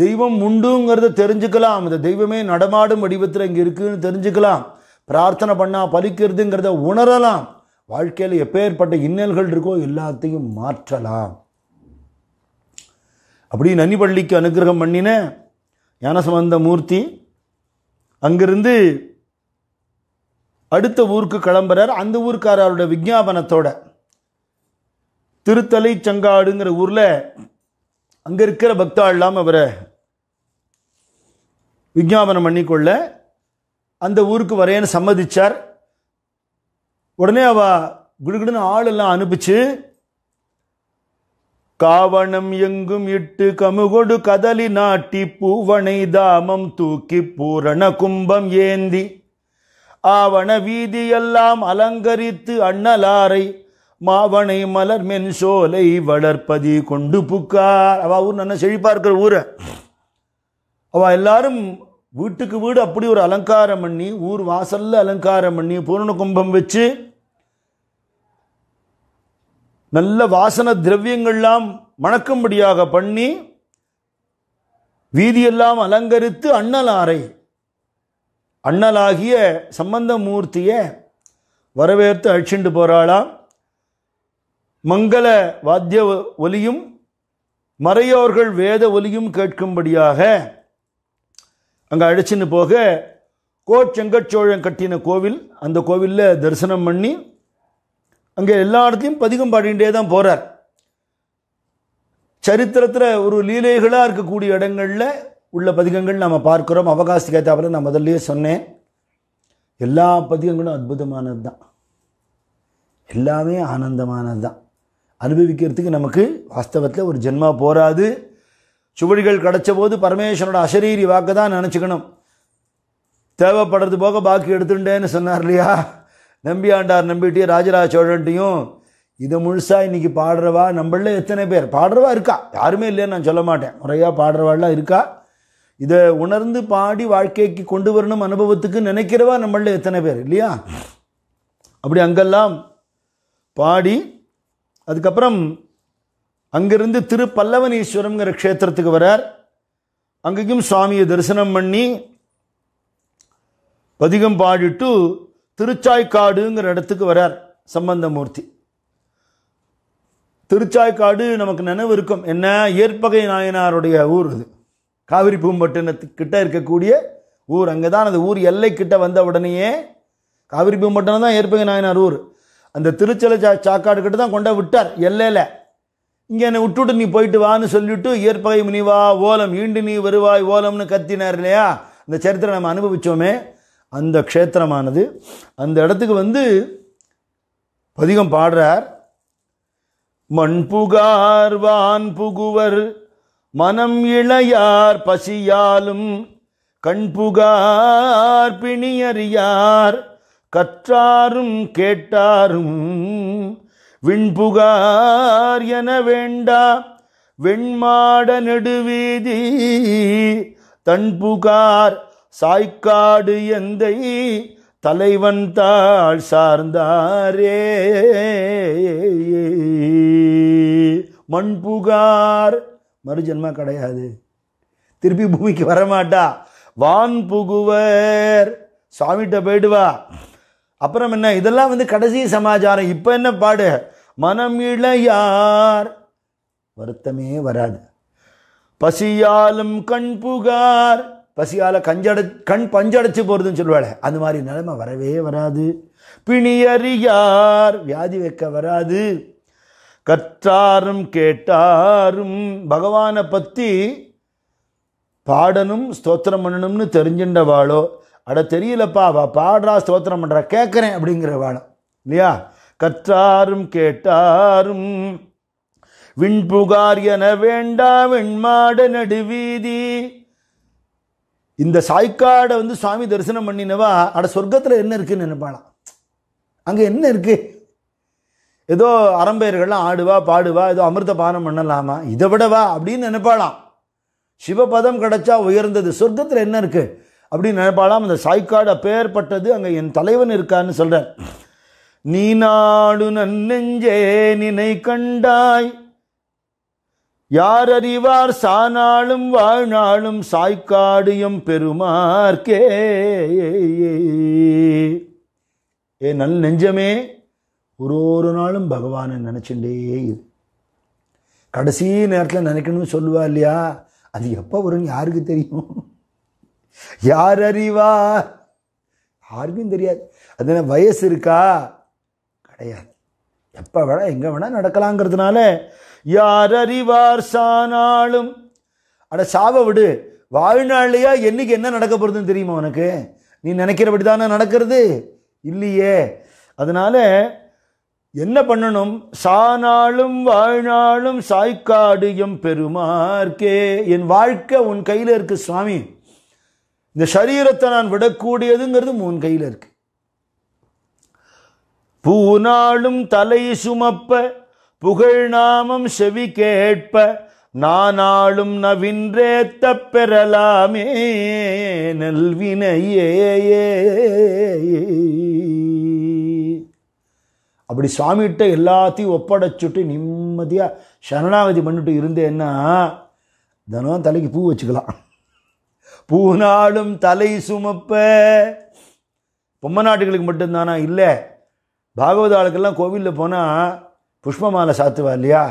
தெய்வம் உண்டுங்கிறத தெரிஞ்சுக்கலாம் அந்த தெய்வமே நடமாடும் வடிவத்தில் இங்கே இருக்குதுன்னு தெரிஞ்சுக்கலாம் பிரார்த்தனை பண்ணால் பலிக்கிறதுங்கிறத உணரலாம் வாழ்க்கையில் எப்பேற்பட்ட இன்னல்கள் இருக்கோ எல்லாத்தையும் மாற்றலாம் அப்படி நனிப்பள்ளிக்கு அனுகிரகம் பண்ணின ஞானசம்பந்த மூர்த்தி அங்கிருந்து அடுத்த ஊருக்கு கிளம்புறார் அந்த ஊருக்காரோட விஜாபனத்தோட திருத்தலை சங்காடுங்கிற ஊரில் அங்கே இருக்கிற பக்தா இல்லாமல் அவரை விஜாபனம் பண்ணிக்கொள்ள அந்த ஊருக்கு வரையன்னு சம்மதிச்சார் உடனே அவ குடுகுடுன்னு ஆளெல்லாம் அனுப்பிச்சு காவணம் எங்கும் இட்டு கமுகொடு கதலி நாட்டி பூவனை தாமம் தூக்கி பூரண கும்பம் ஏந்தி ஆவண வீதியெல்லாம் அலங்கரித்து அண்ணலாரை மாவனை மலர் மென் சோலை வளர்ப்பதி கொண்டு புக்கார் அவ ஊர் நல்லா செழிப்பார்கள் ஊரை அவ எல்லாரும் வீட்டுக்கு வீடு அப்படி ஒரு அலங்காரம் பண்ணி ஊர் வாசல்ல அலங்காரம் பண்ணி பூரண கும்பம் வச்சு நல்ல வாசன திரவியங்கள்லாம் மணக்கும்படியாக பண்ணி வீதியெல்லாம் அலங்கரித்து அண்ணலாரை அண்ணலாகிய சம்பந்தமூர்த்தியை வரவேற்று அழிச்சுண்டு போகிறாளாம் மங்கள வாத்திய ஒலியும் மறையோர்கள் வேத ஒலியும் கேட்கும்படியாக அங்கே அழைச்சின்னு போக கோச்செங்கச்சோழன் கட்டின கோவில் அந்த கோவிலில் தரிசனம் பண்ணி அங்கே எல்லா இடத்துலையும் பதிகம் பாடிகிட்டே தான் போகிறார் சரித்திரத்தில் ஒரு லீலைகளாக இருக்கக்கூடிய இடங்களில் உள்ள பதிகங்கள் நம்ம பார்க்குறோம் அவகாசி கேத்தாப்பில் நான் முதல்லையே சொன்னேன் எல்லா பதிகங்களும் அற்புதமானது தான் எல்லாமே ஆனந்தமானது தான் அனுபவிக்கிறதுக்கு நமக்கு வாஸ்தவத்தில் ஒரு ஜென்மா போகாது சுவடிகள் கிடச்ச போது பரமேஸ்வரோட அசரீரி வாக்கு தான் நினச்சிக்கணும் தேவைப்படுறது போக பாக்கி எடுத்துட்டேன்னு சொன்னார் இல்லையா நம்பியாண்டார் நம்பிகிட்டே ராஜராஜ சோழன்ட்டையும் இதை முழுசாக இன்றைக்கி பாடுறவா நம்மள எத்தனை பேர் பாடுறவா இருக்கா யாருமே இல்லைன்னு நான் சொல்ல மாட்டேன் முறையாக பாடுறவாள்லாம் இருக்கா இதை உணர்ந்து பாடி வாழ்க்கைக்கு கொண்டு வரணும் அனுபவத்துக்கு நினைக்கிறவா நம்மள எத்தனை பேர் இல்லையா அப்படி அங்கெல்லாம் பாடி அதுக்கப்புறம் அங்கிருந்து திருப்பல்லவனீஸ்வரம்ங்கிற க்ஷேத்திரத்துக்கு வரார் அங்கேயும் சுவாமியை தரிசனம் பண்ணி பதிகம் பாடிட்டு திருச்சாய்க்காடுங்கிற இடத்துக்கு வரார் சம்பந்தமூர்த்தி திருச்சாய்க்காடு நமக்கு நினைவு இருக்கும் என்ன ஏற்பகை நாயனாருடைய ஊர் அது காவிரி பூம்பட்டினத்துக்கிட்ட இருக்கக்கூடிய ஊர் அங்கே தான் அந்த ஊர் எல்லைக்கிட்ட வந்த உடனேயே காவிரி பூம்பட்டினம் தான் ஏற்பகை நாயனார் ஊர் அந்த திருச்சலை சா சாக்காடு கிட்ட தான் கொண்டா விட்டார் எல்லையில் இங்கே என்னை விட்டுட்டு நீ போயிட்டு வான்னு சொல்லிவிட்டு ஏற்பகை முனிவா ஓலம் ஈண்டு நீ வருவாய் ஓலம்னு கத்தினார் இல்லையா இந்த சரித்திரம் நம்ம அனுபவித்தோமே அந்த க்ஷேத்திரமானது அந்த இடத்துக்கு வந்து பதிகம் பாடுறார் மண் புகார் வான் புகுவர் மனம் இளையார் பசியாலும் கண் புகார் பிணியறியார் கற்றாரும் கேட்டாரும் விண்புகார் என வேண்டா வெண்மாட நெடுவீதி புகார் சாய்க்காடு எந்தை தலைவன் தாழ் சார்ந்தாரே மண் புகார் மறுஜன்மா கிடையாது திருப்பி பூமிக்கு வரமாட்டா வான் புகுவர் சுவாமிகிட்ட போயிடுவா அப்புறம் என்ன இதெல்லாம் வந்து கடைசி சமாச்சாரம் இப்போ என்ன பாடு மனம் இளையார் வருத்தமே வராது பசியாலும் கண் புகார் பசியால் கஞ்சட கண் பஞ்சடைச்சு போகிறதுன்னு சொல்லுவாள் அந்த மாதிரி நிலைமை வரவே வராது பிணியறியார் வியாதி வைக்க வராது கற்றாரும் கேட்டாரும் பகவானை பற்றி பாடணும் ஸ்தோத்திரம் பண்ணணும்னு தெரிஞ்சின்றவாளோ அட தெரியலப்பா வா பாடுறா ஸ்தோத்திரம் பண்ணுறா கேட்குறேன் அப்படிங்கிறவாளோ இல்லையா கற்றாரும் கேட்டாரும் விண்புகார் என வேண்டா விண்மாட நடுவீதி இந்த சாய்க்காடை வந்து சாமி தரிசனம் பண்ணினவா அட சொர்க்கத்தில் என்ன இருக்குன்னு நினைப்பாளாம் அங்கே என்ன இருக்குது ஏதோ அறம்பெயர்கள்லாம் ஆடுவா பாடுவா ஏதோ அமிர்த பானம் பண்ணலாமா இதை விடவா அப்படின்னு நினைப்பாளாம் சிவபதம் கிடச்சா உயர்ந்தது சொர்க்கத்தில் என்ன இருக்குது அப்படின்னு நினைப்பாளாம் அந்த சாய்க்காடு அப்பேற்பட்டது அங்கே என் தலைவன் இருக்கான்னு சொல்கிறேன் நீ நாடு நன்னெஞ்சே நினை கண்டாய் யார் அறிவார் சானாலும் வாழ்நாளும் சாய்க்காடியும் பெருமார்க்கே ஏ நல் நெஞ்சமே ஒரு ஒரு நாளும் பகவானை நினைச்சுட்டே இது கடைசி நேரத்தில் நினைக்கணும்னு சொல்லுவா இல்லையா அது எப்போ வரும்னு யாருக்கு தெரியும் யார் அறிவா யாருக்கும் தெரியாது அது என்ன வயசு இருக்கா கிடையாது எப்போ வேணால் எங்கே வேணால் நடக்கலாங்கிறதுனால யார் அறிவார் சானாலும் அட சாவ விடு வாழ்நாள்லையா என்னைக்கு என்ன நடக்க போகிறதுன்னு தெரியுமா உனக்கு நீ நினைக்கிறபடி தானே நடக்கிறது இல்லையே அதனால் என்ன பண்ணணும் சானாலும் வாழ்நாளும் சாய்க்காடு எம் பெருமார்க்கே என் வாழ்க்கை உன் கையில் இருக்கு சுவாமி இந்த சரீரத்தை நான் விடக்கூடியதுங்கிறது உன் கையில் இருக்கு பூனாலும் தலை சுமப்ப புகழ் நாமம் செவி கேட்ப நானாளும் நவின்றேத்த பெறலாமே நல்வினையே அப்படி சுவாமிகிட்ட எல்லாத்தையும் ஒப்படைச்சுட்டு நிம்மதியாக சரணாகதி பண்ணிட்டு இருந்தேன்னா தினம் தலைக்கு பூ வச்சுக்கலாம் பூனாலும் தலை சுமப்ப பொம்மை நாட்டுகளுக்கு மட்டும்தானா இல்லை பாகவத ஆளுக்கெல்லாம் கோவிலில் போனால் புஷ்பமாலை சாத்துவா இல்லையா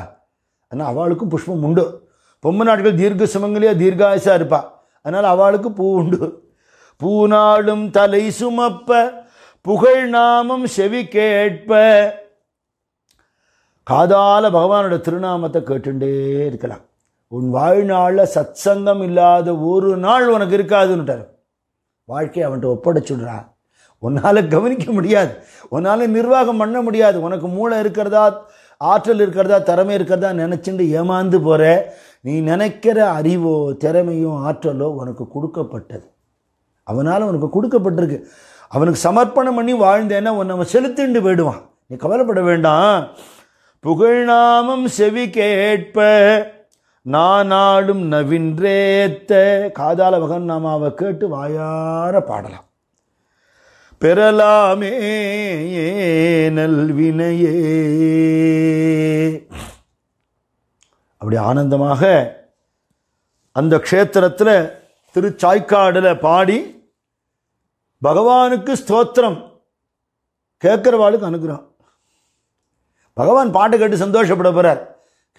ஆனால் அவளுக்கும் புஷ்பம் உண்டு பொம்மை நாட்கள் தீர்க்க சுமங்கலையா தீர்காயசா இருப்பாள் அதனால் அவளுக்கு பூ உண்டு பூநாளும் தலை சுமப்ப புகழ் நாமம் செவி கேட்ப காதால பகவானோட திருநாமத்தை கேட்டுண்டே இருக்கலாம் உன் வாழ்நாளில் சத்சங்கம் இல்லாத ஒரு நாள் உனக்கு இருக்காதுன்னு வாழ்க்கையை அவன்கிட்ட ஒப்படைச்சுடுறான் உன்னால் கவனிக்க முடியாது உன்னால் நிர்வாகம் பண்ண முடியாது உனக்கு மூளை இருக்கிறதா ஆற்றல் இருக்கிறதா திறமை இருக்கிறதா நினச்சிட்டு ஏமாந்து போகிற நீ நினைக்கிற அறிவோ திறமையோ ஆற்றலோ உனக்கு கொடுக்கப்பட்டது அவனால் உனக்கு கொடுக்கப்பட்டிருக்கு அவனுக்கு சமர்ப்பணம் பண்ணி வாழ்ந்தேன்னா உன்னை அவன் செலுத்திண்டு போயிடுவான் நீ கவலைப்பட வேண்டாம் புகழ்நாமம் செவி கேட்ப நானாடும் நவின்றேத்த காதால வகன் நாமாவை கேட்டு வாயார பாடலாம் பெறலாமே நல்வினையே அப்படி ஆனந்தமாக அந்த க்ஷேத்திரத்தில் திருச்சாய்க்காடில் பாடி பகவானுக்கு ஸ்தோத்திரம் கேட்குறவாளுக்கு அனுகிரகம் பகவான் பாட்டு கேட்டு சந்தோஷப்பட போகிறார்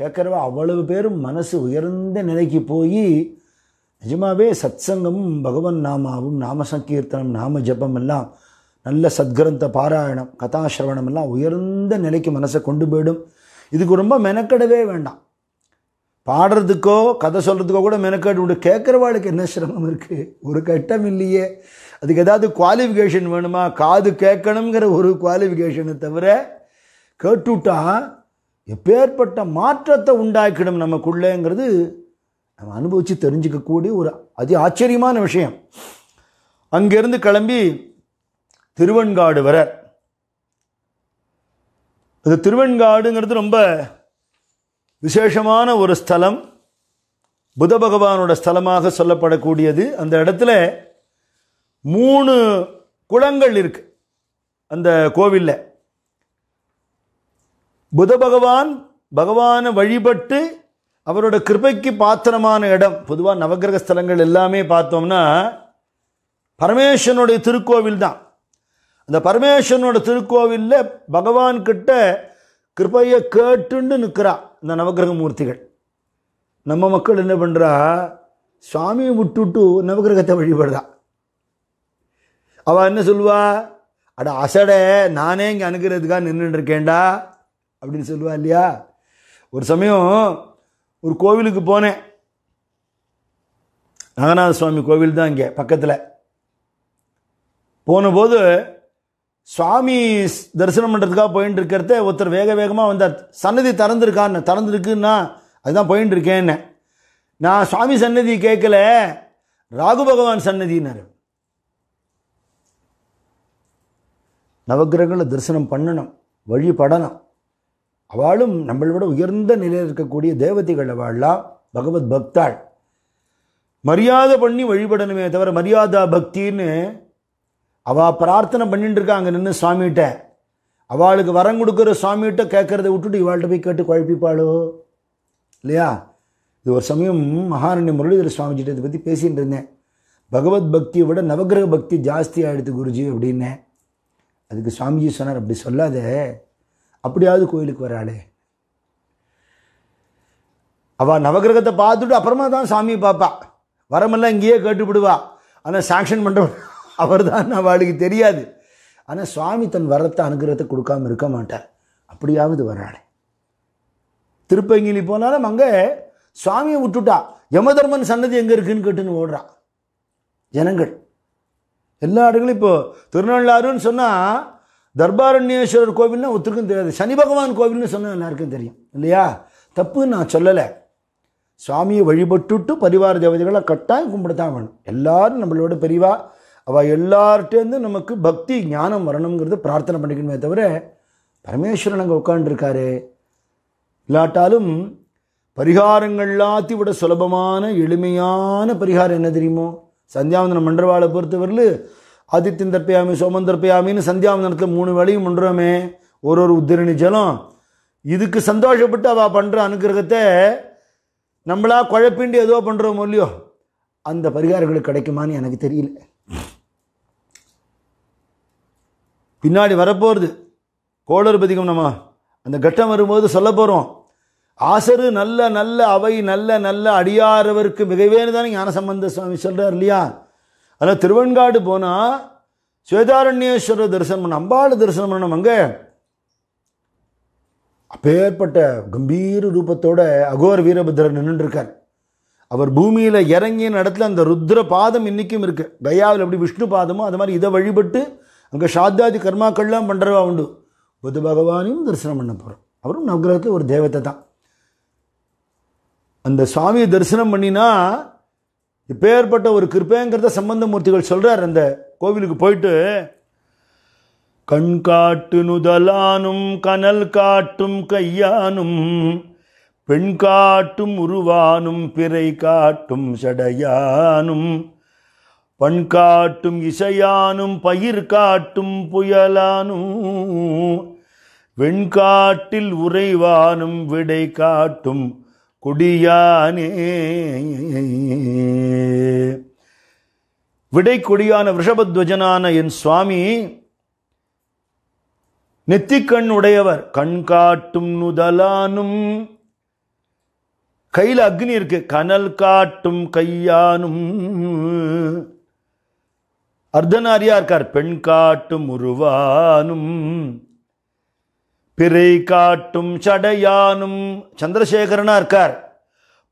கேட்குறவா அவ்வளவு பேரும் மனசு உயர்ந்த நிலைக்கு போய் நிஜமாவே சத்சங்கமும் பகவன் நாமாவும் நாம சங்கீர்த்தனம் நாம ஜபம் எல்லாம் நல்ல சத்கிரந்த பாராயணம் கதாசிரவணம் எல்லாம் உயர்ந்த நிலைக்கு மனசை கொண்டு போயிடும் இதுக்கு ரொம்ப மெனக்கெடவே வேண்டாம் பாடுறதுக்கோ கதை சொல்கிறதுக்கோ கூட மெனக்கெடு உண்டு கேட்குறவாளுக்கு என்ன சிரமம் இருக்குது ஒரு கட்டம் இல்லையே அதுக்கு ஏதாவது குவாலிஃபிகேஷன் வேணுமா காது கேட்கணுங்கிற ஒரு குவாலிஃபிகேஷனை தவிர கேட்டுவிட்டா எப்பேற்பட்ட மாற்றத்தை உண்டாக்கிடும் நமக்குள்ளேங்கிறது நம்ம அனுபவித்து தெரிஞ்சுக்கக்கூடிய ஒரு அதி ஆச்சரியமான விஷயம் அங்கேருந்து கிளம்பி திருவெண்காடு வர இது திருவெண்காடுங்கிறது ரொம்ப விசேஷமான ஒரு ஸ்தலம் புத பகவானோட ஸ்தலமாக சொல்லப்படக்கூடியது அந்த இடத்துல மூணு குளங்கள் இருக்கு அந்த கோவிலில் புத பகவான் பகவானை வழிபட்டு அவரோட கிருபைக்கு பாத்திரமான இடம் பொதுவாக நவகிரக ஸ்தலங்கள் எல்லாமே பார்த்தோம்னா பரமேஸ்வரனுடைய திருக்கோவில் தான் அந்த பரமேஸ்வரனோட திருக்கோவிலில் பகவான்கிட்ட கிருப்பையை கேட்டுன்னு நிற்கிறா இந்த நவகிரக மூர்த்திகள் நம்ம மக்கள் என்ன பண்ணுறா சுவாமியை விட்டுட்டு நவகிரகத்தை வழிபடுறா அவள் என்ன சொல்லுவா அட அசடை நானே இங்கே அனுக்கிறதுக்காக நின்றுட்டு இருக்கேன்டா அப்படின்னு சொல்லுவா இல்லையா ஒரு சமயம் ஒரு கோவிலுக்கு போனேன் நாகநாத சுவாமி கோவில் தான் இங்கே பக்கத்தில் போனபோது சுவாமி தரிசனம் பண்ணுறதுக்காக போயின்னு இருக்கிறத ஒருத்தர் வேக வேகமாக வந்தார் சன்னதி திறந்துருக்கான்னு திறந்துருக்குன்னா அதுதான் போயின்னு இருக்கேன்னு நான் சுவாமி சன்னதி கேட்கல ராகு பகவான் சன்னதினாரு நவகிரகங்களை தரிசனம் பண்ணணும் வழிபடணும் அவளும் நம்மளோட உயர்ந்த நிலையில் இருக்கக்கூடிய தேவதைகள் அவள்லாம் பகவத் பக்தாள் மரியாதை பண்ணி வழிபடணுமே தவிர மரியாதா பக்தின்னு அவள் பிரார்த்தனை பண்ணிட்டு இருக்கா அங்கே நின்று சுவாமிகிட்ட அவளுக்கு வரம் கொடுக்குற சுவாமிகிட்ட கேட்குறத விட்டுட்டு இவாள்கிட்ட போய் கேட்டு குழப்பிப்பாளோ இல்லையா இது ஒரு சமயம் மகாரண்ய முரளிதர சுவாமிஜிட்ட இதை பற்றி பேசிகிட்டு இருந்தேன் பகவத் பக்தியை விட நவகிரக பக்தி ஜாஸ்தி ஆகிடுது குருஜி அப்படின்னேன் அதுக்கு சுவாமிஜி சொன்னார் அப்படி சொல்லாத அப்படியாவது கோயிலுக்கு வராளே அவள் நவகிரகத்தை பார்த்துட்டு அப்புறமா தான் சாமியை பார்ப்பா வரமெல்லாம் இங்கேயே கேட்டுவிடுவா ஆனால் சாங்ஷன் பண்ணுறோம் அவர் தான் அவளுக்கு தெரியாது ஆனால் சுவாமி தன் வரத்தை அனுகிரகத்தை கொடுக்காமல் இருக்க மாட்டார் அப்படியாவது வராளே திருப்பங்கிலி போனாலும் அங்கே சுவாமியை விட்டுட்டா யமதர்மன் சன்னதி எங்கே இருக்குன்னு கேட்டுன்னு ஓடுறான் ஜனங்கள் எல்லா இடங்களும் இப்போது திருநள்ளாறுன்னு சொன்னால் தர்பாரண்யேஸ்வரர் கோவில்னா ஒத்துருக்கும் தெரியாது சனி பகவான் கோவில்னு சொன்னால் எல்லாருக்கும் தெரியும் இல்லையா தப்புன்னு நான் சொல்லலை சுவாமியை வழிபட்டுட்டு பரிவார தேவதைகளை கட்டாயம் கும்பிடத்தான் வேணும் எல்லாரும் நம்மளோட பெரிவாக அவள் எல்லார்டேருந்து நமக்கு பக்தி ஞானம் வரணுங்கிறது பிரார்த்தனை பண்ணிக்கணுமே தவிர பரமேஸ்வரன் அங்கே உட்காண்டிருக்காரு இல்லாட்டாலும் பரிகாரங்கள் எல்லாத்தையும் விட சுலபமான எளிமையான பரிகாரம் என்ன தெரியுமோ சந்தியாவந்தனம் மன்றவாளை பொறுத்தவரையில் ஆதித்யன் தர்ப்பயாமி சோமன் தர்ப்பயாமின்னு சந்தியாவந்தனத்தில் மூணு வேலையும் பண்ணுறோமே ஒரு ஒரு உத்திரணி ஜலம் இதுக்கு சந்தோஷப்பட்டு அவள் பண்ணுற அனுகிரகத்தை நம்மளா குழப்பின்றி எதுவோ பண்ணுறோமோ இல்லையோ அந்த பரிகாரங்களுக்கு கிடைக்குமான்னு எனக்கு தெரியல பின்னாடி வரப்போகிறது கோளறுபதிகம் நம்ம அந்த கட்டம் வரும்போது சொல்ல போகிறோம் ஆசரு நல்ல நல்ல அவை நல்ல நல்ல அடியாரவருக்கு மிகவேனு தானே ஞானசம்பந்த சுவாமி சொல்கிறார் இல்லையா அதனால் திருவெண்காடு போனால் சுவேதாரண்யேஸ்வரர் தரிசனம் பண்ண அம்பாள் தரிசனம் பண்ணணும் அங்கே அப்பேற்பட்ட கம்பீர ரூபத்தோட அகோர் வீரபத்ரர் நின்றுருக்கார் அவர் பூமியில் இறங்கிய நடத்துல அந்த ருத்ர பாதம் இன்றைக்கும் இருக்குது கயாவில் எப்படி விஷ்ணு பாதமோ அது மாதிரி இதை வழிபட்டு அங்கே சாத்தாதி கர்மாக்கள்லாம் பண்ணுறவா உண்டு புத்த பகவானையும் தரிசனம் பண்ண போகிறோம் அவரும் நவகிரகத்தில் ஒரு தேவத்தை தான் அந்த சுவாமியை தரிசனம் பண்ணினா ஏற்பட்ட ஒரு கிருப்பேங்கிறத சம்பந்தமூர்த்திகள் சொல்கிறார் அந்த கோவிலுக்கு போயிட்டு கண் காட்டு நுதலானும் கனல் காட்டும் கையானும் பெண் காட்டும் உருவானும் பிறை காட்டும் சடையானும் பண் காட்டும் இசையானும் பயிர் காட்டும் புயலானும் வெண்காட்டில் உறைவானும் விடை காட்டும் கொடியானே விடை கொடியான ரிஷபத்வஜனான என் சுவாமி நெத்திக்கண் உடையவர் கண் காட்டும் நுதலானும் கையில் அக்னி இருக்கு கனல் காட்டும் கையானும் அர்த்தநாரியா இருக்கார் பெண் காட்டும் உருவானும் பிறை காட்டும் சடையானும் சந்திரசேகரனா இருக்கார்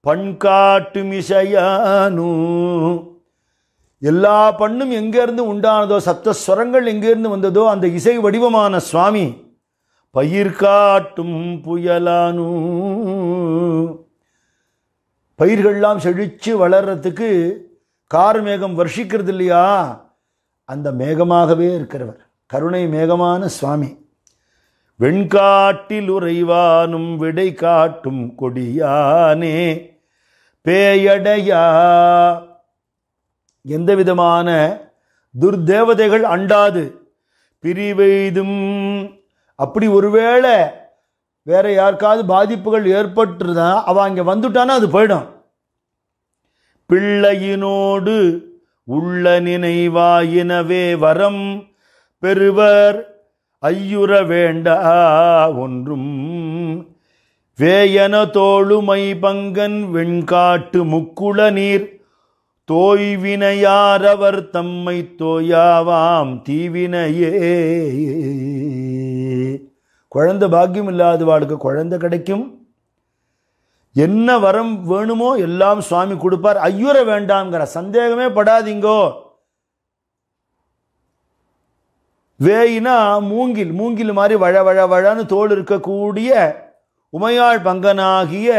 பண் காட்டும் இசையானும் எல்லா பண்ணும் எங்கேருந்து உண்டானதோ சப்த ஸ்வரங்கள் எங்கேருந்து வந்ததோ அந்த இசை வடிவமான சுவாமி பயிர் காட்டும் புயலானும் பயிர்கள்லாம் செழித்து வளர்கிறதுக்கு கார் மேகம் வர்ஷிக்கிறது இல்லையா அந்த மேகமாகவே இருக்கிறவர் கருணை மேகமான சுவாமி வெண்காட்டில் உறைவானும் விடை காட்டும் கொடியானே பேயடையா எந்த விதமான துர்தேவதைகள் அண்டாது பிரிவெய்தும் அப்படி ஒருவேளை வேற யாருக்காவது பாதிப்புகள் ஏற்பட்டுருந்தா அவன் அங்கே வந்துட்டானா அது போயிடும் பிள்ளையினோடு உள்ள நினைவாயினவே வரம் பெறுவர் ஐயுற வேண்டா ஒன்றும் வேயன தோளுமை பங்கன் வெண்காட்டு முக்குள நீர் தோய்வினையாரவர் தம்மை தோயாவாம் தீவினையே குழந்த பாக்கியம் இல்லாதவாளுக்கு குழந்தை கிடைக்கும் என்ன வரம் வேணுமோ எல்லாம் சுவாமி கொடுப்பார் ஐயர வேண்டாம்ங்கிற சந்தேகமே படாதீங்கோ வேயினா மூங்கில் மூங்கில் மாதிரி வழ வழ வழன்னு தோல் இருக்கக்கூடிய உமையாள் பங்கனாகிய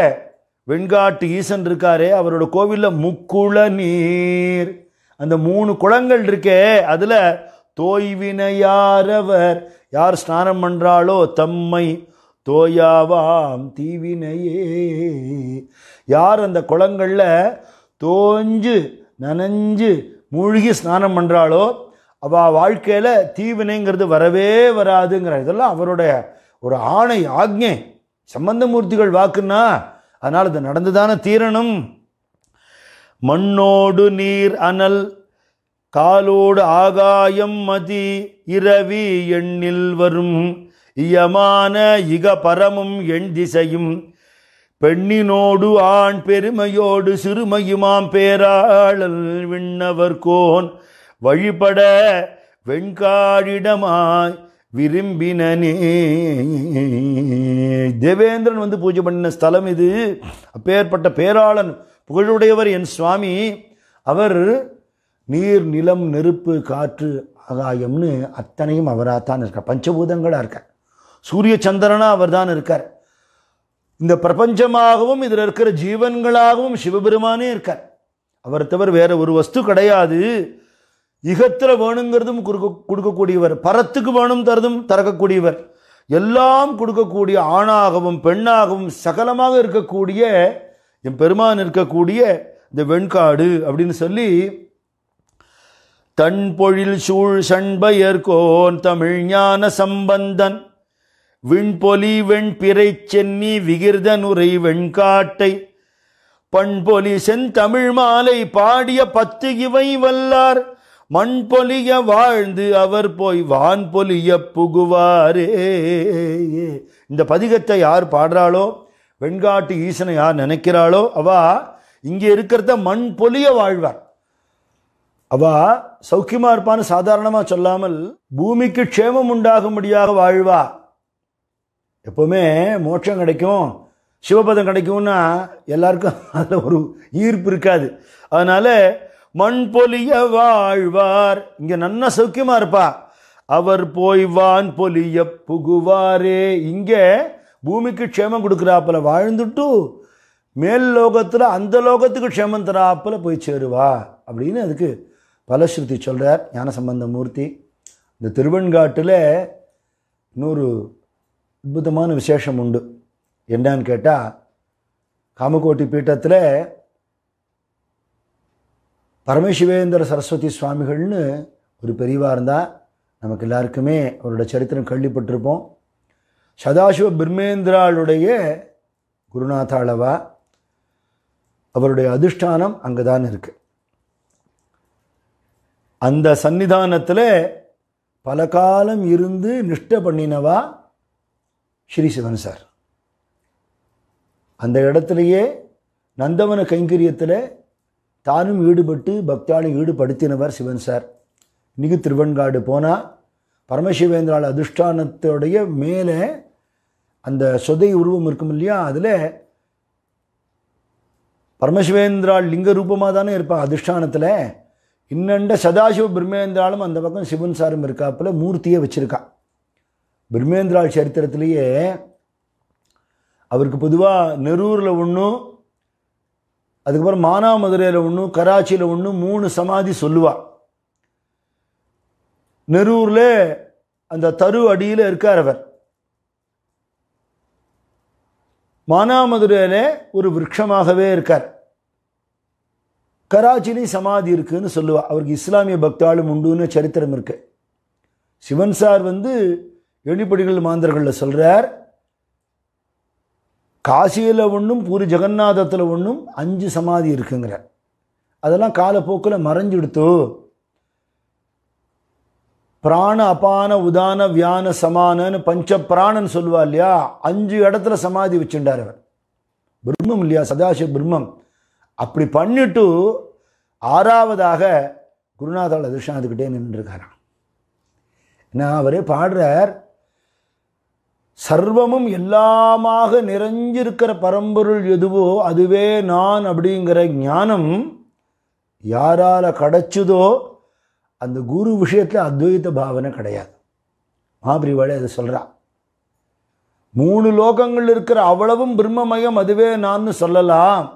வெண்காட்டு ஈசன் இருக்காரே அவரோட கோவிலில் முக்குள நீர் அந்த மூணு குளங்கள் இருக்கே அதில் தோய்வினையாரவர் யார் ஸ்நானம் பண்ணுறாளோ தம்மை தோயாவாம் தீவினையே யார் அந்த குளங்களில் தோஞ்சு நனைஞ்சு மூழ்கி ஸ்நானம் பண்ணுறாளோ அவள் வாழ்க்கையில் தீவினைங்கிறது வரவே வராதுங்கிற இதெல்லாம் அவருடைய ஒரு ஆணை ஆக்ஞை சம்பந்தமூர்த்திகள் வாக்குன்னா அதனால் அது நடந்துதானே தீரணும் மண்ணோடு நீர் அனல் காலோடு ஆகாயம் மதி இரவி எண்ணில் வரும் இயமான இக பரமும் எண் திசையும் பெண்ணினோடு ஆண் பெருமையோடு சிறுமையுமாம் பேராளல் கோன் வழிபட வெண்காடிடமாய் விரும்பினனே தேவேந்திரன் வந்து பூஜை பண்ணின ஸ்தலம் இது அப்பேற்பட்ட பேராளன் புகழுடையவர் என் சுவாமி அவர் நீர் நிலம் நெருப்பு காற்று ஆகாயம்னு அத்தனையும் அவராக தான் இருக்கார் பஞ்சபூதங்களாக இருக்கார் சூரிய சந்திரனாக அவர் தான் இருக்கார் இந்த பிரபஞ்சமாகவும் இதில் இருக்கிற ஜீவன்களாகவும் சிவபெருமானே இருக்கார் அவர் தவிர வேறு ஒரு வஸ்து கிடையாது இகத்தில் வேணுங்கிறதும் கொடுக்க கொடுக்கக்கூடியவர் பரத்துக்கு வேணும் தரதும் திறக்கக்கூடியவர் எல்லாம் கொடுக்கக்கூடிய ஆணாகவும் பெண்ணாகவும் சகலமாக இருக்கக்கூடிய என் பெருமான் இருக்கக்கூடிய இந்த வெண்காடு அப்படின்னு சொல்லி பொழில் சூழ் சண்பயர்கோன் தமிழ் ஞான சம்பந்தன் விண்பொலி வெண்பிறை சென்னி விகிர்தனுரை வெண்காட்டை பண்பொலி செந்தமிழ் மாலை பாடிய பத்து இவை வல்லார் மண்பொலிய வாழ்ந்து அவர் போய் வான் பொலிய புகுவாரே இந்த பதிகத்தை யார் பாடுறாளோ வெண்காட்டு ஈசனை யார் நினைக்கிறாளோ அவா இங்கே இருக்கிறத மண் பொலிய வாழ்வார் அவா சௌக்கியமா இருப்பான்னு சாதாரணமா சொல்லாமல் பூமிக்கு க்ஷேமம் உண்டாகும்படியாக வாழ்வா எப்பவுமே மோட்சம் கிடைக்கும் சிவபதம் கிடைக்கும்னா எல்லாருக்கும் அதில் ஒரு ஈர்ப்பு இருக்காது அதனால மண் பொலிய வாழ்வார் இங்கே நன்னா சௌக்கியமாக இருப்பா அவர் போய்வான் பொலிய புகுவாரே இங்கே பூமிக்கு க்ஷேமம் கொடுக்குறாப்புல வாழ்ந்துட்டு மேல் லோகத்தில் அந்த லோகத்துக்கு க்ஷேமம் தராப்பில் போய் சேருவா அப்படின்னு அதுக்கு பலஸ்ருதி சொல்கிறார் ஞானசம்பந்த மூர்த்தி இந்த திருவெண்காட்டில் இன்னொரு அற்புதமான விசேஷம் உண்டு என்னன்னு கேட்டால் காமகோட்டி பீட்டத்தில் பரமசிவேந்திர சரஸ்வதி சுவாமிகள்னு ஒரு பெரியவா இருந்தால் நமக்கு எல்லாருக்குமே அவரோட சரித்திரம் கேள்விப்பட்டிருப்போம் சதாசிவ பிரம்மேந்திராளுடைய குருநாதாளவா அவருடைய அதிஷ்டானம் அங்கே தான் இருக்குது அந்த சன்னிதானத்தில் பல காலம் இருந்து நிஷ்ட பண்ணினவா ஸ்ரீ சிவன் சார் அந்த இடத்துலையே நந்தவன கைங்கரியத்தில் தானும் ஈடுபட்டு பக்தாலும் ஈடுபடுத்தினவர் சிவன் சார் இன்னைக்கு திருவன்காடு போனால் பரமசிவேந்திரால் அதிஷ்டானத்தோடைய மேலே அந்த சொதை உருவம் இருக்கும் இல்லையா அதில் பரமசிவேந்திரால் லிங்க ரூபமாக தானே இருப்பாங்க அதிஷ்டானத்தில் இன்னண்ட சதாசிவ பிரம்மேந்திராலும் அந்த பக்கம் சிவன் சாரும் இருக்காப்புல மூர்த்தியை வச்சுருக்கா பிரம்மேந்திரால் சரித்திரத்திலேயே அவருக்கு பொதுவாக நெரூரில் ஒன்றும் அதுக்கப்புறம் மானாமதுரையில் ஒன்று கராச்சியில் ஒன்று மூணு சமாதி சொல்லுவாள் நெரூரில் அந்த தரு அடியில் இருக்கார் அவர் மானாமதுரையில் ஒரு விரக்ஷமாகவே இருக்கார் கராச்சிலையும் சமாதி இருக்குதுன்னு சொல்லுவாள் அவருக்கு இஸ்லாமிய பக்தாலும் உண்டுன்னு சரித்திரம் இருக்கு சிவன் சார் வந்து எழுப்படிகள் மாந்தர்களில் சொல்கிறார் காசியில் ஒன்றும் பூரி ஜெகநாதத்தில் ஒன்றும் அஞ்சு சமாதி இருக்குங்கிறார் அதெல்லாம் காலப்போக்கில் மறைஞ்சுடுத்து பிராண அபான உதான வியான சமானன்னு பஞ்ச பிராணன் சொல்லுவா இல்லையா அஞ்சு இடத்துல சமாதி வச்சுட்டார் அவர் பிரம்மம் இல்லையா சதாசிவ பிரம்மம் அப்படி பண்ணிட்டு ஆறாவதாக குருநாதால் அதிர்ஷ்டாந்துக்கிட்டே நின்றுருக்காராம் நான் அவரே பாடுறார் சர்வமும் எல்லாமாக நிறைஞ்சிருக்கிற பரம்பொருள் எதுவோ அதுவே நான் அப்படிங்கிற ஞானம் யாரால் கிடச்சுதோ அந்த குரு விஷயத்தில் அத்வைத பாவனை கிடையாது வாழை அதை சொல்கிறா மூணு லோகங்கள் இருக்கிற அவ்வளவும் பிரம்மமயம் அதுவே நான்னு சொல்லலாம்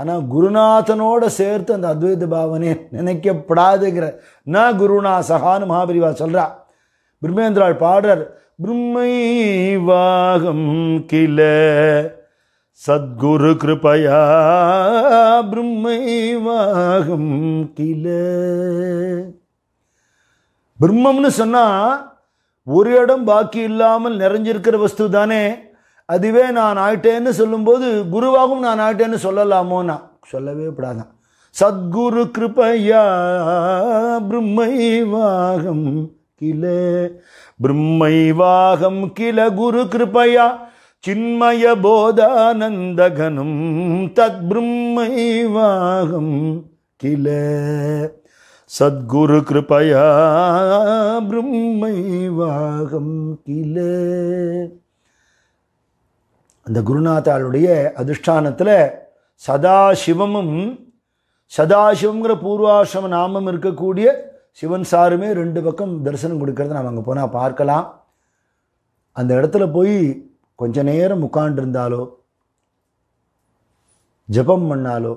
ஆனால் குருநாதனோட சேர்த்து அந்த அத்வைத பாவனே நினைக்கப்படாதுங்கிற ந குருநா சகான்னு மகாபிரிவா சொல்கிறா பிரம்மேந்திராள் பாடுறார் வாகம் கில சத்குரு கிருபயா வாகம் கில பிரம்மம்னு சொன்னால் ஒரு இடம் பாக்கி இல்லாமல் நிறைஞ்சிருக்கிற வஸ்து தானே அதுவே நான் ஆயிட்டேன்னு சொல்லும்போது குருவாகவும் நான் ஆயிட்டேன்னு சொல்லலாமோன்னா சொல்லவே கூடாதான் சத்குரு கிருபையா பிரம்மைவாகம் கில பிரம்மைவாகம் கில குரு கிருபையா சின்மய போதானந்தகனும் தத் பிரம்மைவாகம் கில சத்குரு கிருபையா பிரம்மைவாகம் கிலே அந்த குருநாதாளுடைய அதிஷ்டானத்தில் சதாசிவமும் சதாசிவங்கிற பூர்வாசிரம நாமம் இருக்கக்கூடிய சிவன் சாருமே ரெண்டு பக்கம் தரிசனம் கொடுக்கறத நாம் அங்கே போனால் பார்க்கலாம் அந்த இடத்துல போய் கொஞ்ச நேரம் உட்காண்டிருந்தாலோ ஜபம் பண்ணாலோ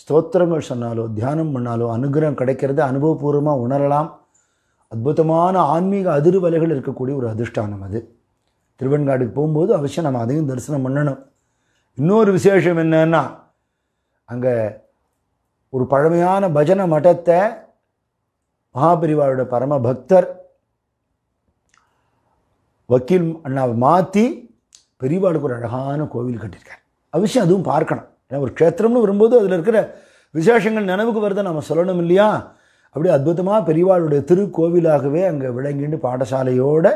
ஸ்தோத்திரங்கள் சொன்னாலோ தியானம் பண்ணாலோ அனுகிரகம் கிடைக்கிறத அனுபவபூர்வமாக உணரலாம் அற்புதமான ஆன்மீக அதிர்வலைகள் இருக்கக்கூடிய ஒரு அதிர்ஷ்டானம் அது திருவெண்காடுக்கு போகும்போது அவசியம் நம்ம அதையும் தரிசனம் பண்ணணும் இன்னொரு விசேஷம் என்னன்னா அங்கே ஒரு பழமையான பஜன மட்டத்தை மகாபிரிவாரோட பரம பக்தர் வக்கீல் அண்ணாவை மாற்றி பெரியவாளுக்கு ஒரு அழகான கோவில் கட்டியிருக்கார் அவசியம் அதுவும் பார்க்கணும் ஏன்னா ஒரு க்ஷேத்திரம்னு வரும்போது அதில் இருக்கிற விசேஷங்கள் நினைவுக்கு வருதை நம்ம சொல்லணும் இல்லையா அப்படியே அற்புதமாக பெரியவாளுடைய திருக்கோவிலாகவே அங்கே விளங்கின்னு பாடசாலையோடு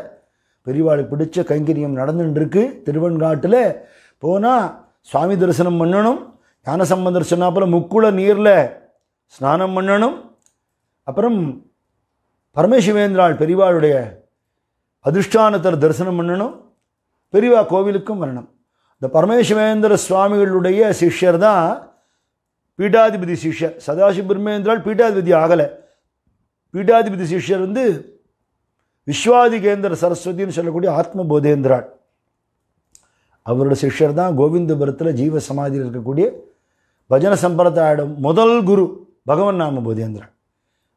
பெரியவாளுக்கு பிடிச்ச கைங்கரியம் நடந்துட்டுருக்கு திருவெண்காட்டில் போனால் சுவாமி தரிசனம் பண்ணணும் ஞானசம்பந்தர் சொன்ன அப்புறம் முக்குள நீரில் ஸ்நானம் பண்ணணும் அப்புறம் பரமேஸ்வரேந்திராள் பெரியவாளுடைய அதிர்ஷ்டானத்தில் தரிசனம் பண்ணணும் பெரியவா கோவிலுக்கும் வரணும் இந்த பரமேஸ்வரேந்திர சுவாமிகளுடைய சிஷ்யர் தான் பீட்டாதிபதி சிஷ்யர் சதாசி பிரம்மேந்திரால் பீட்டாதிபதி ஆகலை பீட்டாதிபதி சிஷ்யர் வந்து விஸ்வாதிகேந்திர சரஸ்வதினு சொல்லக்கூடிய ஆத்ம போதேந்திராள் அவரோட சிஷ்யர் தான் கோவிந்தபுரத்தில் ஜீவ சமாதியில் இருக்கக்கூடிய பஜன சம்பிரதாயிடம் முதல் குரு பகவன் நாம போதேந்திரன்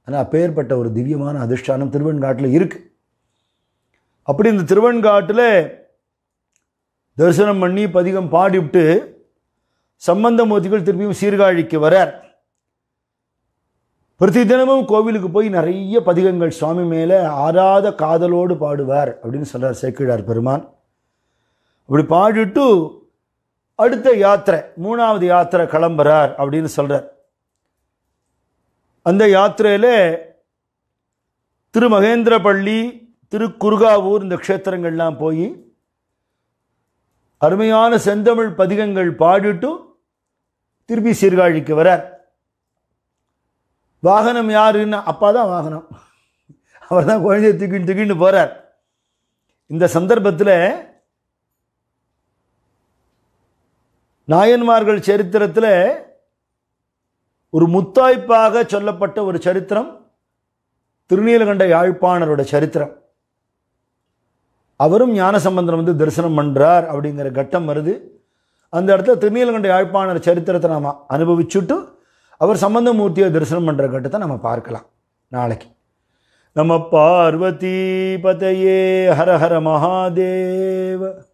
ஆனால் அப்பேற்பட்ட ஒரு திவ்யமான அதிர்ஷ்டானம் திருவெண்காட்டில் இருக்கு அப்படி இந்த திருவெண்காட்டில் தரிசனம் பண்ணி பதிகம் பாடிவிட்டு சம்பந்த மூர்த்திகள் திருப்பியும் சீர்காழிக்கு வரார் பிரதி தினமும் கோவிலுக்கு போய் நிறைய பதிகங்கள் சுவாமி மேலே ஆறாத காதலோடு பாடுவார் அப்படின்னு சொல்கிறார் சேக்கிழார் பெருமான் அப்படி பாடிட்டு அடுத்த யாத்திரை மூணாவது யாத்திரை கிளம்புறார் அப்படின்னு சொல்கிறார் அந்த யாத்திரையில் திருமகேந்திரப்பள்ளி திருக்குருகாவூர் இந்த க்ஷேத்திரங்கள்லாம் போய் அருமையான செந்தமிழ் பதிகங்கள் பாடிட்டு திருப்பி சீர்காழிக்கு வரார் வாகனம் யாருன்னா அப்பா தான் வாகனம் அவர் தான் குழந்தைய தூக்கின்னு தூக்கிட்டு போகிறார் இந்த சந்தர்ப்பத்தில் நாயன்மார்கள் சரித்திரத்தில் ஒரு முத்தாய்ப்பாக சொல்லப்பட்ட ஒரு சரித்திரம் திருநீலகண்ட யாழ்ப்பாணரோட சரித்திரம் அவரும் ஞான சம்பந்தம் வந்து தரிசனம் பண்ணுறார் அப்படிங்கிற கட்டம் வருது அந்த இடத்துல திருநீலகண்ட யாழ்ப்பாணர் சரித்திரத்தை நாம் அனுபவிச்சுட்டு அவர் சம்பந்தமூர்த்தியை தரிசனம் பண்ணுற கட்டத்தை நம்ம பார்க்கலாம் நாளைக்கு நம்ம பார்வதி பதையே ஹர ஹர மகாதேவ